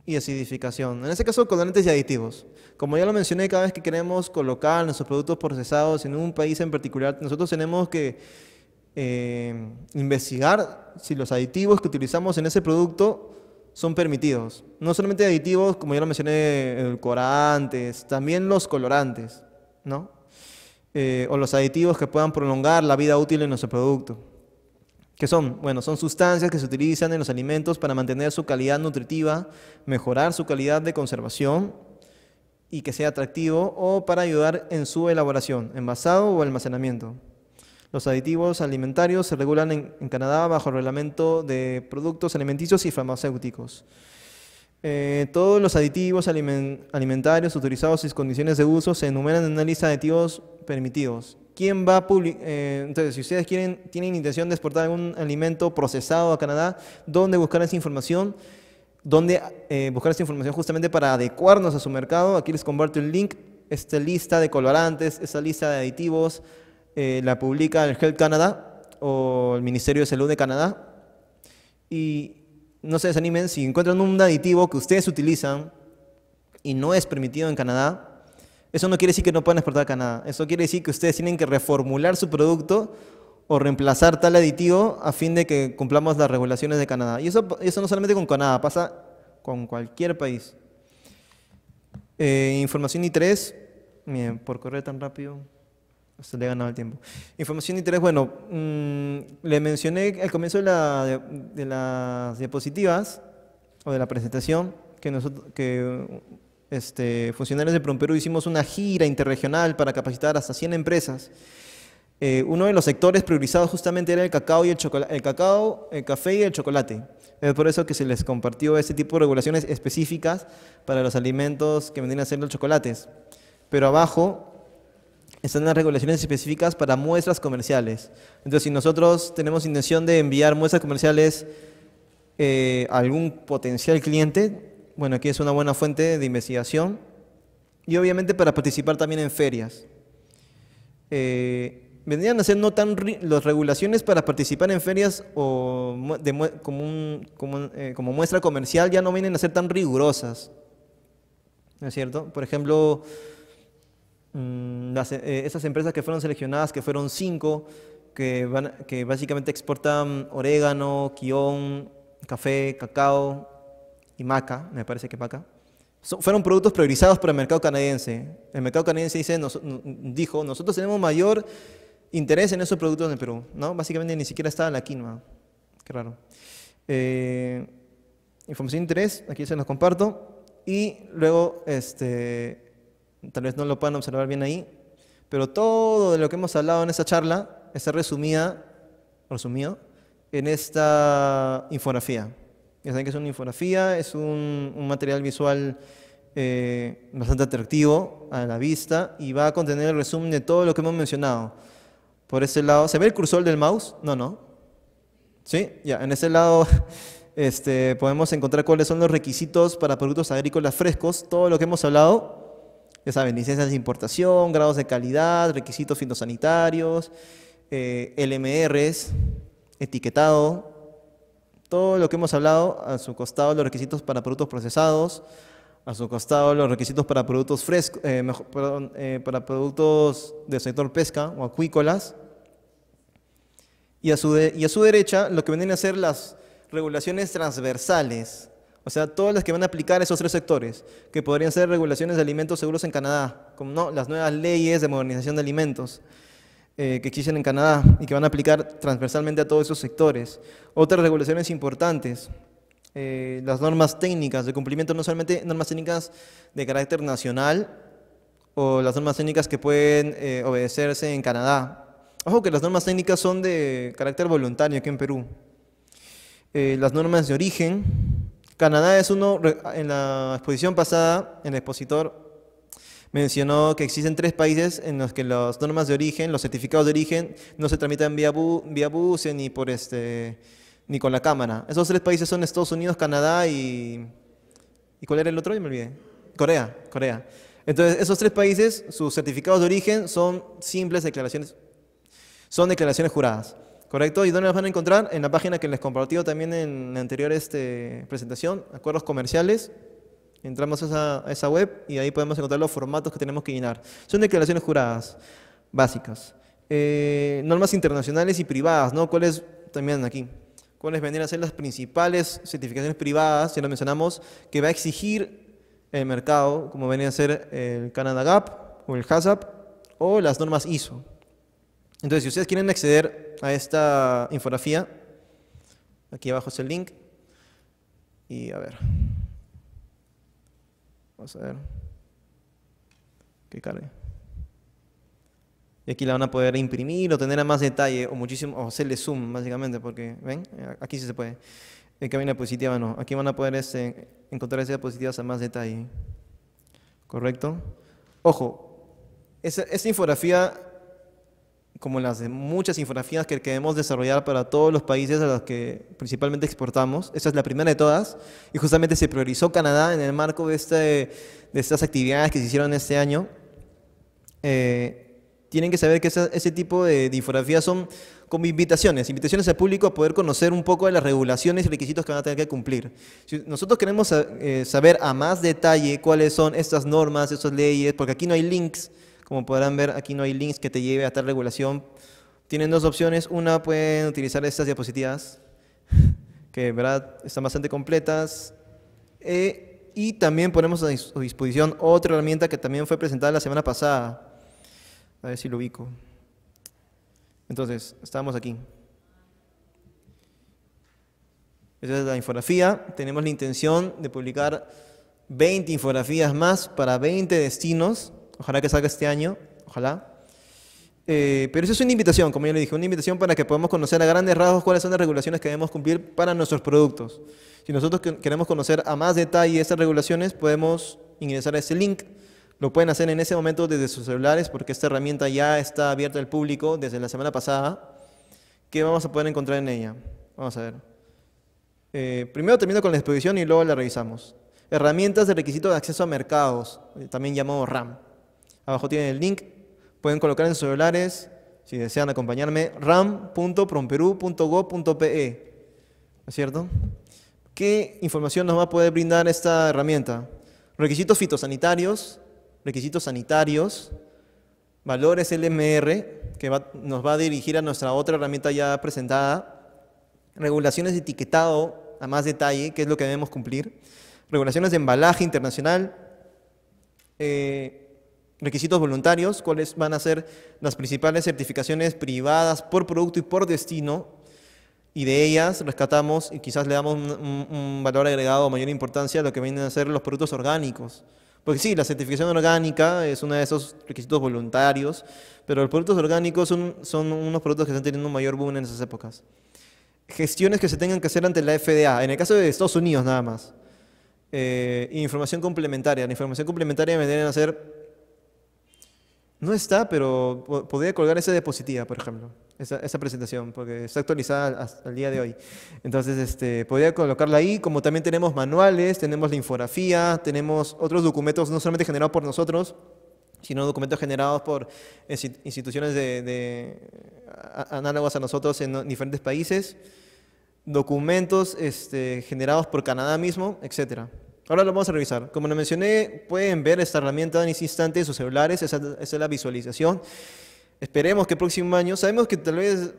y acidificación. En este caso, colorantes y aditivos. Como ya lo mencioné, cada vez que queremos colocar nuestros productos procesados en un país en particular, nosotros tenemos que eh, investigar si los aditivos que utilizamos en ese producto son permitidos. No solamente aditivos, como ya lo mencioné, edulcorantes, también los colorantes, ¿no? Eh, o los aditivos que puedan prolongar la vida útil de nuestro producto. que son? Bueno, son sustancias que se utilizan en los alimentos para mantener su calidad nutritiva, mejorar su calidad de conservación y que sea atractivo o para ayudar en su elaboración, envasado o almacenamiento. Los aditivos alimentarios se regulan en, Canadá bajo el reglamento de productos alimenticios y farmacéuticos. Eh, todos los aditivos alimentarios utilizados y condiciones de uso se enumeran en una lista de aditivos permitidos. va eh, entonces, si ustedes quieren, tienen intención de exportar algún alimento procesado a Canadá, ¿dónde buscar esa información? ¿Dónde eh, buscar esa información justamente para adecuarnos a su mercado? Aquí les comparto el link, esta lista de colorantes, esta lista de aditivos, eh, la publica el Health Canada o el Ministerio de Salud de Canadá. Y no se desanimen, si encuentran un aditivo que ustedes utilizan y no es permitido en Canadá, eso no quiere decir que no puedan exportar a Canadá. Eso quiere decir que ustedes tienen que reformular su producto o reemplazar tal aditivo a fin de que cumplamos las regulaciones de Canadá. Y eso, eso no solamente con Canadá, pasa con cualquier país. Eh, información I3, Miren, por correr tan rápido. Se le ha ganado el tiempo. Información de interés, bueno, mm, le mencioné al comienzo de, de, las diapositivas o de la presentación que, nosotros, que este, funcionarios de Promperú hicimos una gira interregional para capacitar hasta 100 empresas. Eh, uno de los sectores priorizados justamente era el cacao y el chocolate, el cacao, el café y el chocolate. Es por eso que se les compartió este tipo de regulaciones específicas para los alimentos que vendrían a ser los chocolates. Pero abajo están las regulaciones específicas para muestras comerciales. Entonces, si nosotros tenemos intención de enviar muestras comerciales eh, a algún potencial cliente, bueno, aquí es una buena fuente de investigación. Y obviamente para participar también en ferias. Eh, vendrían a ser no tan las regulaciones para participar en ferias o como, como, eh, como, muestra comercial ya no vienen a ser tan rigurosas. ¿No es cierto? Por ejemplo, Mm, las, eh, esas empresas que fueron seleccionadas, que fueron cinco, que, van, que básicamente exportan orégano, quión, café, cacao y maca, me parece que maca, fueron productos priorizados para el mercado canadiense. El mercado canadiense dice, nos, dijo, nosotros tenemos mayor interés en esos productos en Perú, ¿no? Básicamente ni siquiera estaba la quinoa, qué raro. Eh, información de interés, aquí se los comparto. Y luego, este, Tal vez no lo puedan observar bien ahí, pero todo de lo que hemos hablado en esa charla está resumida, resumido en esta infografía. Ya saben que es una infografía, es un, material visual eh, bastante atractivo a la vista y va a contener el resumen de todo lo que hemos mencionado. Por ese lado, ¿se ve el cursor del mouse? No, no. ¿Sí? Ya, en ese lado este, podemos encontrar cuáles son los requisitos para productos agrícolas frescos, todo lo que hemos hablado ya saben, licencias de importación, grados de calidad, requisitos fitosanitarios, eh, LMRs, etiquetado, todo lo que hemos hablado, a su costado los requisitos para productos procesados, a su costado los requisitos para productos frescos, eh, eh, para productos del sector pesca o acuícolas, y a, su y a su derecha lo que vienen a ser las regulaciones transversales o sea, todas las que van a aplicar esos tres sectores, que podrían ser regulaciones de alimentos seguros en Canadá, como no, las nuevas leyes de modernización de alimentos eh, que existen en Canadá y que van a aplicar transversalmente a todos esos sectores. Otras regulaciones importantes, eh, las normas técnicas de cumplimiento, no solamente normas técnicas de carácter nacional o las normas técnicas que pueden eh, obedecerse en Canadá. Ojo que las normas técnicas son de carácter voluntario aquí en Perú. las normas de origen, Canadá es uno, en la exposición pasada, el expositor mencionó que existen tres países en los que las normas de origen, los certificados de origen, no se tramitan vía, vía bus ni, por este, ni con la Cámara. Esos tres países son Estados Unidos, Canadá y... ¿Y cuál era el otro? Yo me olvidé. Corea, Corea. Entonces, esos tres países, sus certificados de origen son simples declaraciones, son declaraciones juradas. Correcto, y dónde las van a encontrar en la página que les compartió también en la anterior este, presentación, acuerdos comerciales. Entramos a esa, web y ahí podemos encontrar los formatos que tenemos que llenar. Son declaraciones juradas básicas. Eh, normas internacionales y privadas, ¿no? ¿Cuáles también aquí? ¿Cuáles vendrían a ser las principales certificaciones privadas, ya lo mencionamos, que va a exigir el mercado, como venía a ser el Canada Gap o el HACCP o las normas ISO? Entonces, si ustedes quieren acceder a esta infografía, aquí abajo es el link. Y a ver. Vamos a ver. Que cargue. Y aquí la van a poder imprimir o tener a más detalle o muchísimo o hacerle zoom, básicamente, porque, ¿ven? Aquí sí se puede. En cambio, en no. Aquí van a poder este, encontrar esas diapositivas a más detalle. ¿Correcto? Ojo, esta esa infografía como las de muchas infografías que queremos desarrollar para todos los países a los que principalmente exportamos. esa es la primera de todas y justamente se priorizó Canadá en el marco de, este, de estas actividades que se hicieron este año. Eh, tienen que saber que ese tipo de, infografías son como invitaciones, invitaciones al público a poder conocer un poco de las regulaciones y requisitos que van a tener que cumplir. Si nosotros queremos eh, saber a más detalle cuáles son estas normas, estas leyes, porque aquí no hay links, como podrán ver, aquí no hay links que te lleve a tal regulación. Tienen dos opciones. Una, pueden utilizar estas diapositivas, que verdad están bastante completas. Eh, y también ponemos a su disposición otra herramienta que también fue presentada la semana pasada. A ver si lo ubico. Entonces, estamos aquí. Esa es la infografía. Tenemos la intención de publicar 20 infografías más para 20 destinos Ojalá que salga este año, ojalá. Eh, pero eso es una invitación, como ya le dije, una invitación para que podamos conocer a grandes rasgos cuáles son las regulaciones que debemos cumplir para nuestros productos. Si nosotros queremos conocer a más detalle estas regulaciones, podemos ingresar a ese link. Lo pueden hacer en ese momento desde sus celulares porque esta herramienta ya está abierta al público desde la semana pasada. ¿Qué vamos a poder encontrar en ella? Vamos a ver. Eh, primero termino con la exposición y luego la revisamos. Herramientas de requisito de acceso a mercados, eh, también llamado RAM. Abajo tienen el link. Pueden colocar en sus celulares, si desean acompañarme, ram.promperú.go.pe. es cierto? ¿Qué información nos va a poder brindar esta herramienta? Requisitos fitosanitarios, requisitos sanitarios, valores LMR, que nos va a dirigir a nuestra otra herramienta ya presentada, regulaciones de etiquetado a más detalle, que es lo que debemos cumplir, regulaciones de embalaje internacional, eh, Requisitos voluntarios, cuáles van a ser las principales certificaciones privadas por producto y por destino. Y de ellas rescatamos y quizás le damos un, valor agregado o mayor importancia a lo que vienen a ser los productos orgánicos. Porque sí, la certificación orgánica es uno de esos requisitos voluntarios, pero los productos orgánicos son, son unos productos que están teniendo un mayor boom en esas épocas. Gestiones que se tengan que hacer ante la FDA, en el caso de Estados Unidos nada más. Eh, información complementaria. La información complementaria me a hacer no está, pero podría colgar esa diapositiva, por ejemplo, esa, presentación, porque está actualizada hasta el día de hoy. Entonces, este, podría colocarla ahí, como también tenemos manuales, tenemos la infografía, tenemos otros documentos no solamente generados por nosotros, sino documentos generados por instituciones de, análogas a nosotros en diferentes países, documentos este, generados por Canadá mismo, etcétera. Ahora lo vamos a revisar. Como lo mencioné, pueden ver esta herramienta en este instante en sus celulares. Esa, es la visualización. Esperemos que el próximo año, sabemos que tal vez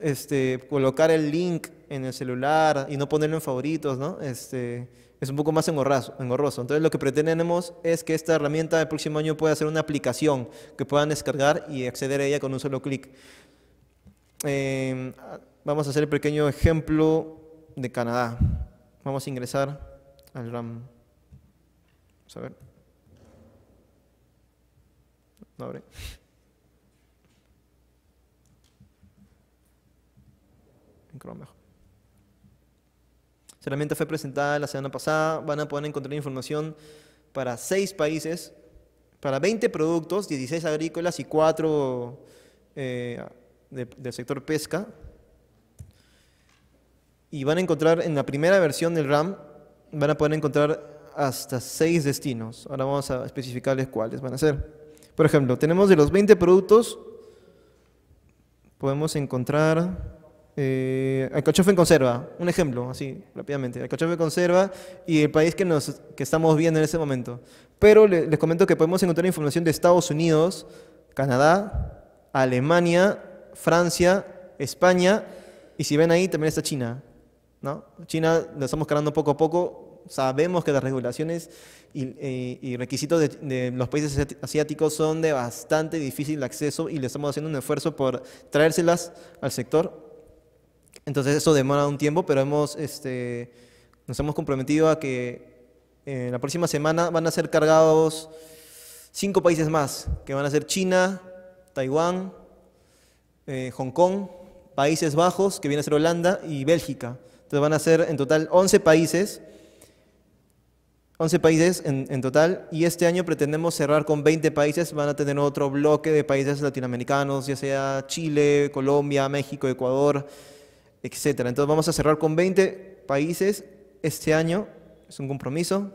este, colocar el link en el celular y no ponerlo en favoritos, ¿no? Este, es un poco más engorroso, engorroso. Entonces lo que pretendemos es que esta herramienta el próximo año pueda ser una aplicación que puedan descargar y acceder a ella con un solo clic. Em, vamos a hacer el pequeño ejemplo de Canadá. Vamos a ingresar al RAM a ver. No abre. mejor. La herramienta fue presentada la semana pasada. Van a poder encontrar información para seis países, para 20 productos, 16 agrícolas y 4 eh, del sector pesca. Y van a encontrar en la primera versión del RAM, van a poder encontrar hasta seis destinos. Ahora vamos a especificarles cuáles van a ser. Por ejemplo, tenemos de los 20 productos, podemos encontrar eh, en conserva, un ejemplo, así rápidamente. Alcachofa en conserva y el país que, nos, estamos viendo en ese momento. Pero les comento que podemos encontrar información de Estados Unidos, Canadá, Alemania, Francia, España y si ven ahí también está China. ¿no? China la estamos cargando poco a poco, sabemos que las regulaciones y, eh, requisitos de, los países asiáticos son de bastante difícil acceso y le estamos haciendo un esfuerzo por traérselas al sector. Entonces eso demora un tiempo, pero hemos, este, nos hemos comprometido a que eh, la próxima semana van a ser cargados cinco países más, que van a ser China, Taiwán, eh, Hong Kong, Países Bajos, que viene a ser Holanda, y Bélgica. Entonces van a ser en total 11 países 11 países en, total, y este año pretendemos cerrar con 20 países, van a tener otro bloque de países latinoamericanos, ya sea Chile, Colombia, México, Ecuador, etc. Entonces vamos a cerrar con 20 países este año, es un compromiso,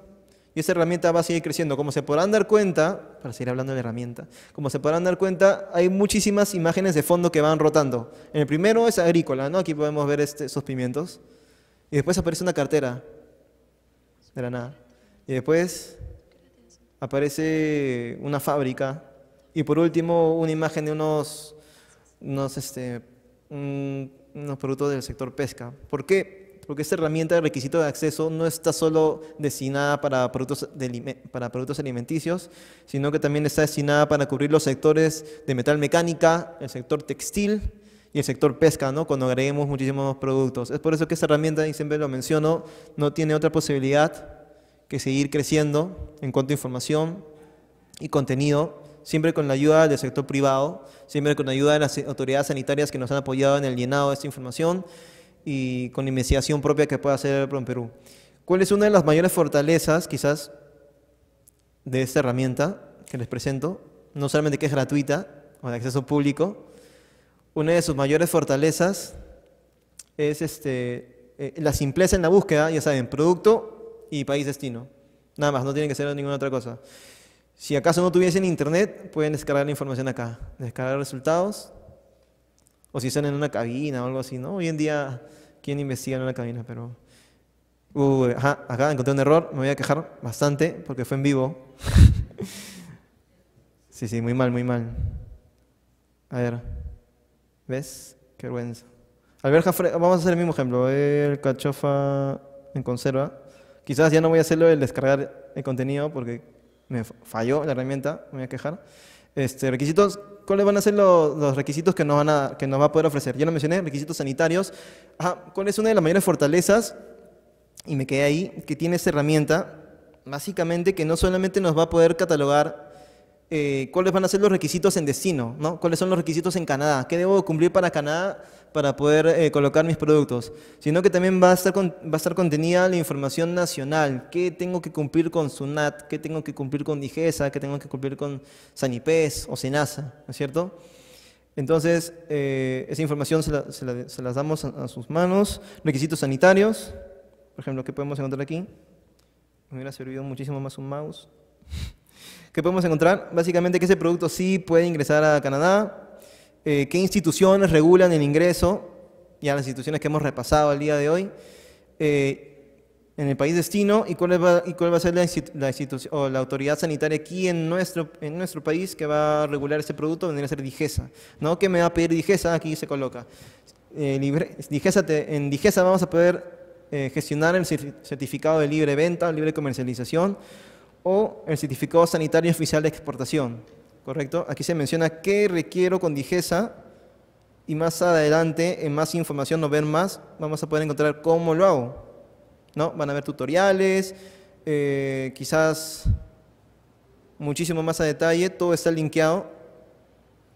y esa herramienta va a seguir creciendo. Como se podrán dar cuenta, para seguir hablando de herramienta, como se podrán dar cuenta, hay muchísimas imágenes de fondo que van rotando. En el primero es agrícola, ¿no? Aquí podemos ver este, esos pimientos. Y después aparece una cartera. De nada. Y después aparece una fábrica. Y por último, una imagen de unos, este, unos productos del sector pesca. ¿Por qué? Porque esta herramienta de requisito de acceso no está solo destinada para productos, para productos alimenticios, sino que también está destinada para cubrir los sectores de metal mecánica, el sector textil, y el sector pesca, ¿no? cuando agreguemos muchísimos productos. Es por eso que esta herramienta, y siempre lo menciono, no tiene otra posibilidad que seguir creciendo en cuanto a información y contenido, siempre con la ayuda del sector privado, siempre con la ayuda de las autoridades sanitarias que nos han apoyado en el llenado de esta información y con la investigación propia que pueda hacer en Perú. ¿Cuál es una de las mayores fortalezas, quizás, de esta herramienta que les presento? No solamente que es gratuita o de acceso público, una de sus mayores fortalezas es este, eh, la simpleza en la búsqueda, ya saben, producto y país destino. Nada más, no tienen que hacer ninguna otra cosa. Si acaso no tuviesen internet, pueden descargar la información acá, descargar resultados, o si están en una cabina o algo así, ¿no? Hoy en día, ¿quién investiga en una cabina? Pero, uh, acá encontré un error, me voy a quejar bastante porque fue en vivo. sí, sí, muy mal, muy mal. A ver, ¿ves? Qué vergüenza. Alberja, vamos a hacer el mismo ejemplo, el cachofa en conserva. Quizás ya no voy a hacerlo el descargar el contenido porque me falló la herramienta, me voy a quejar. Este, requisitos, ¿cuáles van a ser los, requisitos que nos, van a, que nos va a poder ofrecer? Ya lo mencioné, requisitos sanitarios. Ah, ¿Cuál es una de las mayores fortalezas? Y me quedé ahí, que tiene esta herramienta, básicamente que no solamente nos va a poder catalogar eh, cuáles van a ser los requisitos en destino, ¿no? cuáles son los requisitos en Canadá, qué debo cumplir para Canadá para poder eh, colocar mis productos, sino que también va a, estar va a estar contenida la información nacional, qué tengo que cumplir con SUNAT, qué tengo que cumplir con DIGESA, qué tengo que cumplir con SANIPES o SENASA, ¿no es cierto? Entonces, eh, esa información se, la, las damos a, sus manos. Requisitos sanitarios, por ejemplo, que podemos encontrar aquí? Me hubiera servido muchísimo más un mouse que podemos encontrar, básicamente que ese producto sí puede ingresar a Canadá, eh, qué instituciones regulan el ingreso, ya las instituciones que hemos repasado al día de hoy, eh, en el país destino y cuál va, y cuál va a ser la, la, la autoridad sanitaria aquí en nuestro, en nuestro país que va a regular ese producto, vendría a ser Digesa, ¿no? ¿Qué me va a pedir Digesa? Aquí se coloca. Eh, libre, Digesa en Digesa vamos a poder gestionar el certificado de libre venta, libre comercialización, o el certificado sanitario oficial de exportación. ¿Correcto? Aquí se menciona qué requiero con DIGESA y más adelante, en más información, no ver más, vamos a poder encontrar cómo lo hago. ¿No? Van a ver tutoriales, eh, quizás muchísimo más a detalle, todo está linkeado.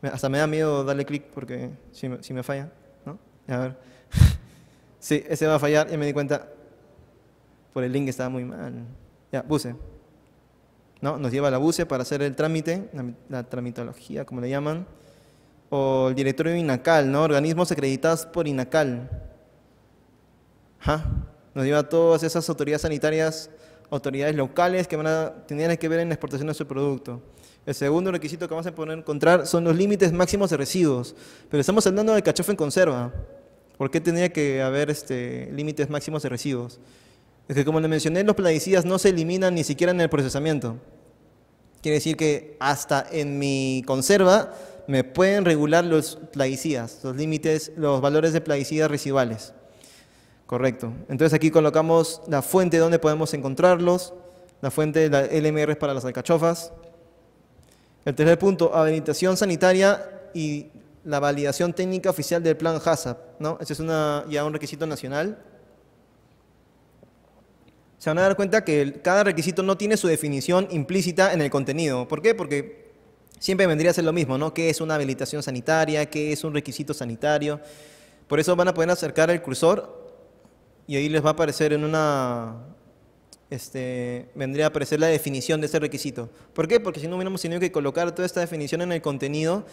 Hasta me da miedo darle clic porque si me, falla, ¿no? A ver. sí, ese va a fallar, ya me di cuenta. Por el link estaba muy mal. Ya, puse. ¿no? Nos lleva a la buce para hacer el trámite, la, tramitología, como le llaman. O el directorio INACAL, ¿no? Organismos acreditados por INACAL. Nos lleva a todas esas autoridades sanitarias, autoridades locales que van a tener que ver en la exportación de su producto. El segundo requisito que vamos a poner encontrar son los límites máximos de residuos. Pero estamos hablando de cachofa en conserva. ¿Por qué tendría que haber este, límites máximos de residuos? Es que como le mencioné, los plaguicidas no se eliminan ni siquiera en el procesamiento. Quiere decir que hasta en mi conserva me pueden regular los plaguicidas, los límites, los valores de plaguicidas residuales. Correcto. Entonces aquí colocamos la fuente donde podemos encontrarlos, la fuente de la LMR para las alcachofas. El tercer punto, habilitación sanitaria y la validación técnica oficial del plan HACCP. ¿no? Ese es ya un requisito nacional se van a dar cuenta que cada requisito no tiene su definición implícita en el contenido. ¿Por qué? Porque siempre vendría a ser lo mismo, ¿no? ¿Qué es una habilitación sanitaria? ¿Qué es un requisito sanitario? Por eso van a poder acercar el cursor y ahí les va a aparecer en una... Este, vendría a aparecer la definición de ese requisito. ¿Por qué? Porque si no hubiéramos tenido que colocar toda esta definición en el contenido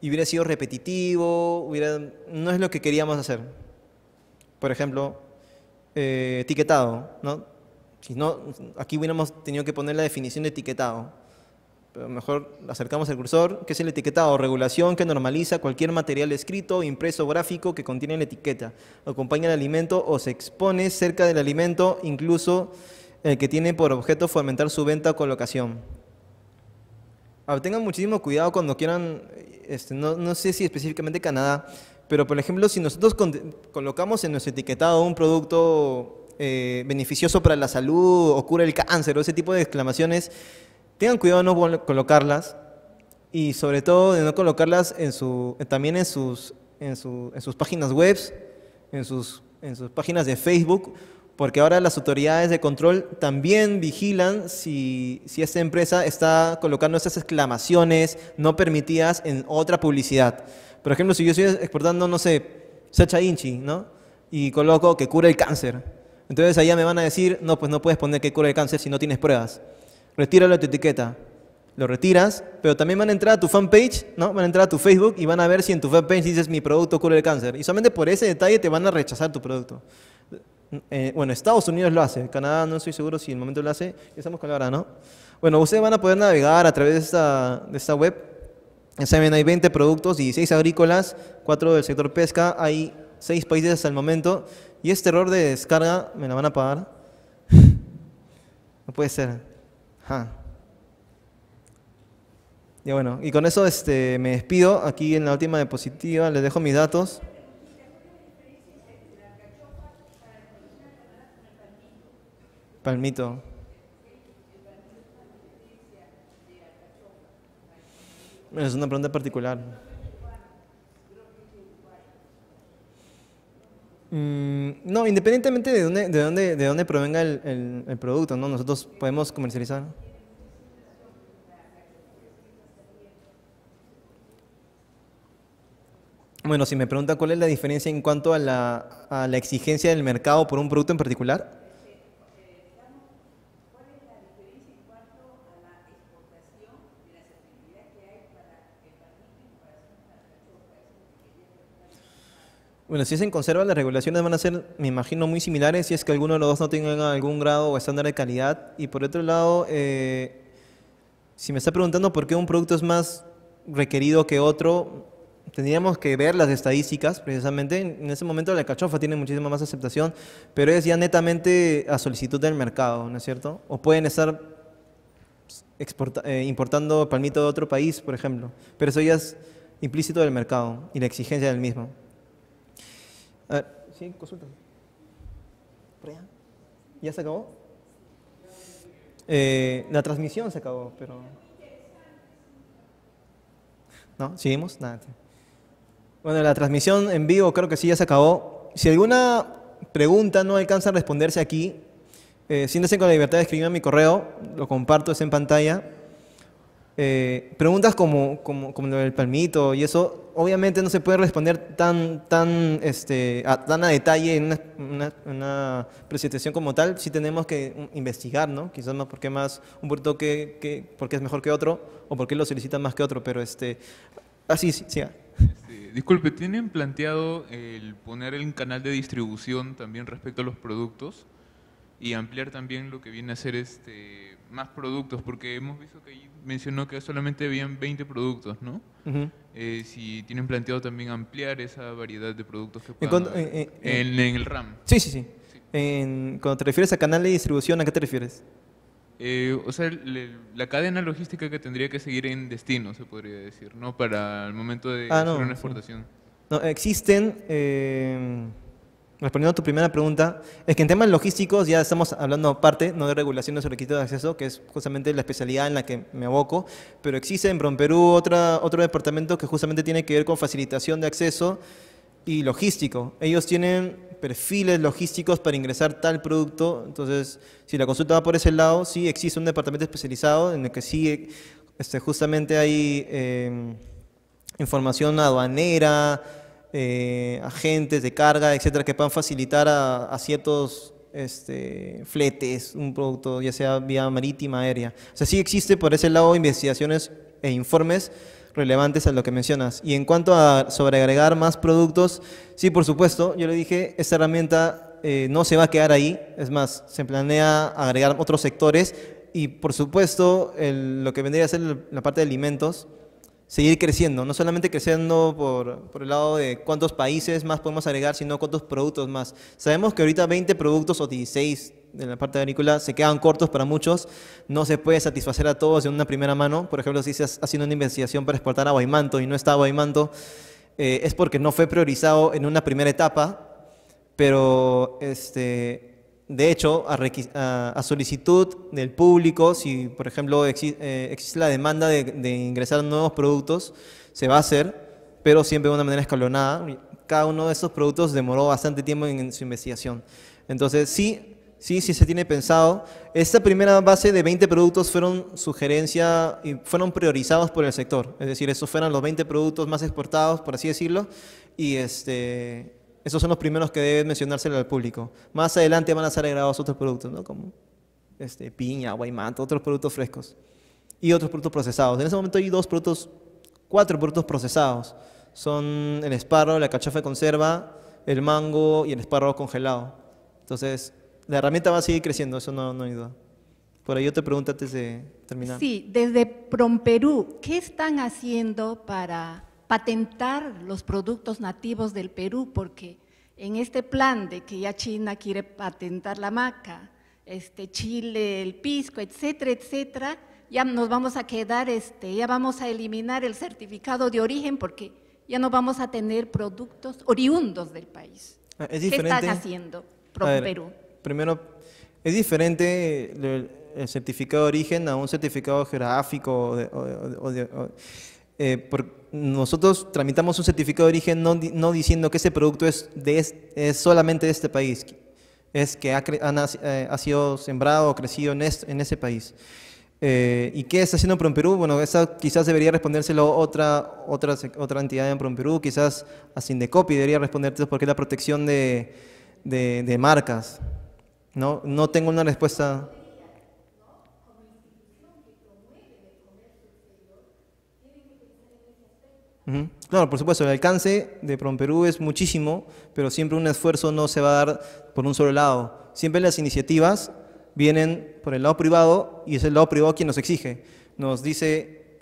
y hubiera sido repetitivo, hubiera, no es lo que queríamos hacer. Por ejemplo, eh, etiquetado, ¿no? Si no, aquí hubiéramos tenido que poner la definición de etiquetado. Pero mejor acercamos el cursor, ¿Qué es el etiquetado, regulación que normaliza cualquier material escrito, impreso, gráfico que contiene la etiqueta, acompaña el alimento o se expone cerca del alimento, incluso el que tiene por objeto fomentar su venta o colocación. Ah, tengan muchísimo cuidado cuando quieran, este, no, no, sé si específicamente Canadá, pero por ejemplo, si nosotros colocamos en nuestro etiquetado un producto eh, beneficioso para la salud o cura el cáncer o ese tipo de exclamaciones, tengan cuidado de no colocarlas y sobre todo de no colocarlas en su, también en sus, en, sus páginas web, en sus, en sus páginas de Facebook, porque ahora las autoridades de control también vigilan si, si esta empresa está colocando esas exclamaciones no permitidas en otra publicidad. Por ejemplo, si yo estoy exportando, no sé, Sacha Inchi, ¿no? Y coloco que cura el cáncer entonces allá me van a decir, no, pues no puedes poner que cura el cáncer si no tienes pruebas. Retíralo de tu etiqueta. Lo retiras, pero también van a entrar a tu fanpage, ¿no? Van a entrar a tu Facebook y van a ver si en tu fanpage dices mi producto cura el cáncer. Y solamente por ese detalle te van a rechazar tu producto. Eh, bueno, Estados Unidos lo hace, Canadá no estoy seguro si en el momento lo hace, ya estamos con la hora, ¿no? Bueno, ustedes van a poder navegar a través de esta, de esta web. Saben, hay 20 productos, y 6 agrícolas, 4 del sector pesca, hay 6 países hasta el momento. Y este error de descarga me la van a pagar. no puede ser. Y bueno, y con eso este, me despido. Aquí en la última diapositiva les dejo mis datos. Palmito. Es una pregunta particular. Mm, no, independientemente de dónde, de dónde, de dónde provenga el, producto, ¿no? Nosotros podemos comercializar. Bueno, si me pregunta cuál es la diferencia en cuanto a la, a la exigencia del mercado por un producto en particular, Bueno, si en conserva, las regulaciones van a ser, me imagino, muy similares si es que alguno de los dos no tenga algún grado o estándar de calidad. Y por otro lado, eh, si me está preguntando por qué un producto es más requerido que otro, tendríamos que ver las estadísticas, precisamente. En ese momento la cachofa tiene muchísima más aceptación, pero es ya netamente a solicitud del mercado, ¿no es cierto? O pueden estar eh, importando palmito de otro país, por ejemplo, pero eso ya es implícito del mercado y la exigencia del mismo sí, consulta. ¿Ya se acabó? Eh, la transmisión se acabó, pero... ¿No? ¿Seguimos? Nada. Bueno, la transmisión en vivo creo que sí ya se acabó. Si alguna pregunta no alcanza a responderse aquí, eh, siéntese con la libertad de escribirme a mi correo, lo comparto, es en pantalla. Eh, preguntas como, como, como el palmito y eso, obviamente no se puede responder tan, tan, este, a, tan a detalle en una, presentación como tal. Sí tenemos que investigar, ¿no? Quizás más por qué más un producto que, que porque es mejor que otro o por qué lo solicitan más que otro, pero este, así, sí, sí. disculpe, ¿tienen planteado el poner el canal de distribución también respecto a los productos? y ampliar también lo que viene a ser este, más productos, porque hemos visto que ahí mencionó que solamente habían 20 productos, ¿no? Eh, si tienen planteado también ampliar esa variedad de productos que en, en, el RAM. Sí, sí, sí. En, cuando te refieres a canal de distribución, ¿a qué te refieres? Eh, o sea, la cadena logística que tendría que seguir en destino, se podría decir, ¿no? Para el momento de ah, una exportación. No, existen eh, respondiendo a tu primera pregunta, es que en temas logísticos ya estamos hablando parte no de regulación o requisitos de acceso, que es justamente la especialidad en la que me aboco, pero existe en Bromperú otra, otro departamento que justamente tiene que ver con facilitación de acceso y logístico. Ellos tienen perfiles logísticos para ingresar tal producto, entonces si la consulta va por ese lado, sí existe un departamento especializado en el que sí este, justamente hay eh, información aduanera, eh, agentes de carga, etcétera, que puedan facilitar a, ciertos este, fletes, un producto, ya sea vía marítima, aérea. O sea, sí existe por ese lado investigaciones e informes relevantes a lo que mencionas. Y en cuanto a sobreagregar más productos, sí, por supuesto, yo le dije, esta herramienta eh, no se va a quedar ahí, es más, se planea agregar otros sectores y por supuesto lo que vendría a ser la parte de alimentos, seguir creciendo, no solamente creciendo por, el lado de cuántos países más podemos agregar, sino cuántos productos más. Sabemos que ahorita 20 productos o 16 de la parte agrícola se quedan cortos para muchos, no se puede satisfacer a todos en una primera mano. Por ejemplo, si se está haciendo una investigación para exportar a Guaymanto y no está Guaymanto, eh, es porque no fue priorizado en una primera etapa, pero este, de hecho, a, solicitud del público, si por ejemplo eh, existe la demanda de, ingresar nuevos productos, se va a hacer, pero siempre de una manera escalonada. Cada uno de esos productos demoró bastante tiempo en, su investigación. Entonces, sí, sí, sí se tiene pensado. Esta primera base de 20 productos fueron sugerencia y fueron priorizados por el sector. Es decir, esos fueron los 20 productos más exportados, por así decirlo, y este esos son los primeros que deben mencionárselo al público. Más adelante van a ser agregados otros productos, ¿no? Como este, piña, manto, otros productos frescos y otros productos procesados. En ese momento hay dos productos, cuatro productos procesados. Son el espárrago, la cachafa de conserva, el mango y el espárrago congelado. Entonces, la herramienta va a seguir creciendo, eso no, no hay duda. Por ahí yo te antes de terminar. Sí, desde Promperú, ¿qué están haciendo para patentar los productos nativos del Perú, porque en este plan de que ya China quiere patentar la maca, este, Chile, el pisco, etcétera, etcétera, ya nos vamos a quedar, este, ya vamos a eliminar el certificado de origen porque ya no vamos a tener productos oriundos del país. Ah, ¿Qué están haciendo, Pro Perú? Primero, es diferente el, certificado de origen a un certificado geográfico de, eh, nosotros tramitamos un certificado de origen no, diciendo que ese producto es, de, solamente de este país, es que ha, eh, sido sembrado o crecido en, en ese país. Eh, ¿Y qué está haciendo Perú? Bueno, quizás debería respondérselo otra, otra, otra entidad en Perú, quizás a Sindecopi debería responderte porque es la protección de, marcas. ¿no? no tengo una respuesta. Claro, por supuesto, el alcance de Promperú es muchísimo, pero siempre un esfuerzo no se va a dar por un solo lado. Siempre las iniciativas vienen por el lado privado y es el lado privado quien nos exige. Nos dice,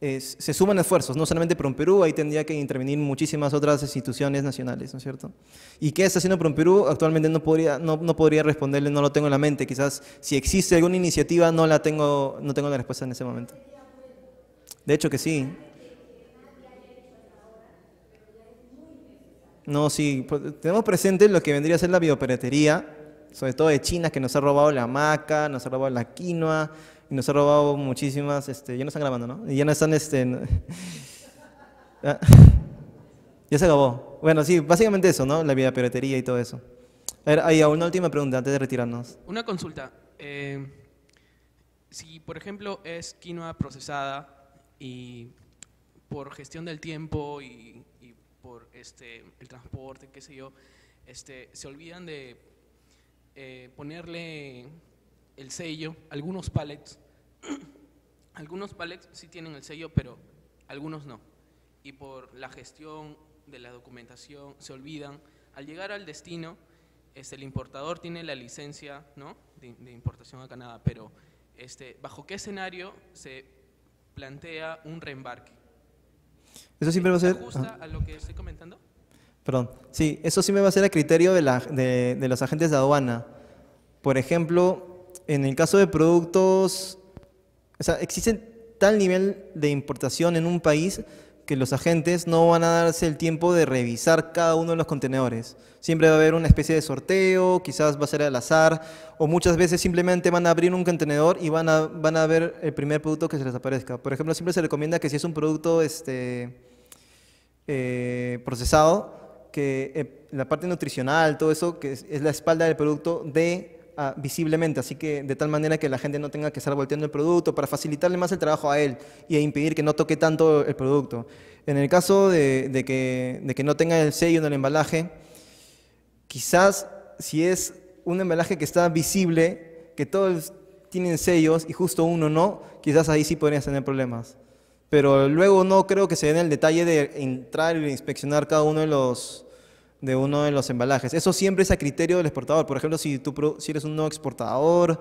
se suman esfuerzos, no solamente Promperú, ahí tendría que intervenir muchísimas otras instituciones nacionales, ¿no es cierto? ¿Y qué está haciendo Promperú? Actualmente no podría, no, no, podría responderle, no lo tengo en la mente. Quizás si existe alguna iniciativa, no, la tengo, no tengo la respuesta en ese momento. De hecho que sí. No, sí, pues, tenemos presente lo que vendría a ser la bioperetería, sobre todo de China, que nos ha robado la maca, nos ha robado la quinoa, y nos ha robado muchísimas, este, ya no están grabando, ¿no? ya no están, este... Ah, ya se acabó. Bueno, sí, básicamente eso, ¿no? La bioperetería y todo eso. A ver, hay una última pregunta antes de retirarnos. Una consulta. Eh, si, por ejemplo, es quinoa procesada y por gestión del tiempo y por este, el transporte, qué sé yo, este, se olvidan de eh, ponerle el sello, algunos palets algunos palets sí tienen el sello, pero algunos no. Y por la gestión de la documentación se olvidan. Al llegar al destino, es este, el importador tiene la licencia de, de, importación a Canadá, pero este, bajo qué escenario se plantea un reembarque. Eso siempre va a ser... a lo que estoy comentando? Perdón. Sí, eso siempre va a ser a criterio de, la, de, de los agentes de aduana. Por ejemplo, en el caso de productos... O sea, existe tal nivel de importación en un país que los agentes no van a darse el tiempo de revisar cada uno de los contenedores. Siempre va a haber una especie de sorteo, quizás va a ser al azar, o muchas veces simplemente van a abrir un contenedor y van a, van a ver el primer producto que se les aparezca. Por ejemplo, siempre se recomienda que si es un producto este, eh, procesado, que eh, la parte nutricional, todo eso, que es, es la espalda del producto, de Ah, visiblemente, así que de tal manera que la gente no tenga que estar volteando el producto para facilitarle más el trabajo a él y e impedir que no toque tanto el producto. En el caso de, que, no tenga el sello en el embalaje, quizás si es un embalaje que está visible, que todos tienen sellos y justo uno no, quizás ahí sí podrías tener problemas. Pero luego no creo que se den el detalle de entrar e inspeccionar cada uno de los, de uno de los embalajes. Eso siempre es a criterio del exportador. Por ejemplo, si, tú, si eres un nuevo exportador,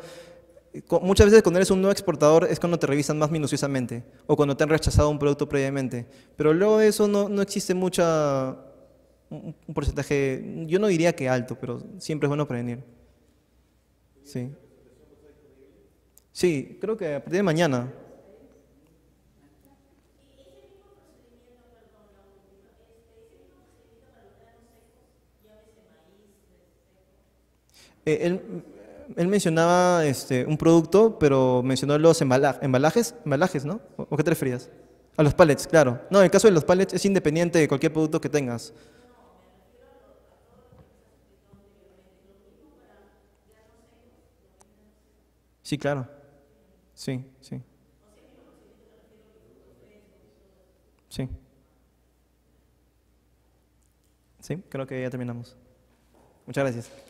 eh, muchas veces cuando eres un nuevo exportador es cuando te revisan más minuciosamente o cuando te han rechazado un producto previamente. Pero luego de eso no, no existe mucha, un, porcentaje, yo no diría que alto, pero siempre es bueno prevenir. Sí. Sí, creo que a partir de mañana. Eh, él, él, mencionaba este, un producto, pero mencionó los embalajes, embalajes, embalajes ¿no? ¿O, qué te referías? A los pallets, claro. No, en el caso de los pallets es independiente de cualquier producto que tengas. Sí, claro. Sí, sí. Sí. Sí, creo que ya terminamos. Muchas gracias.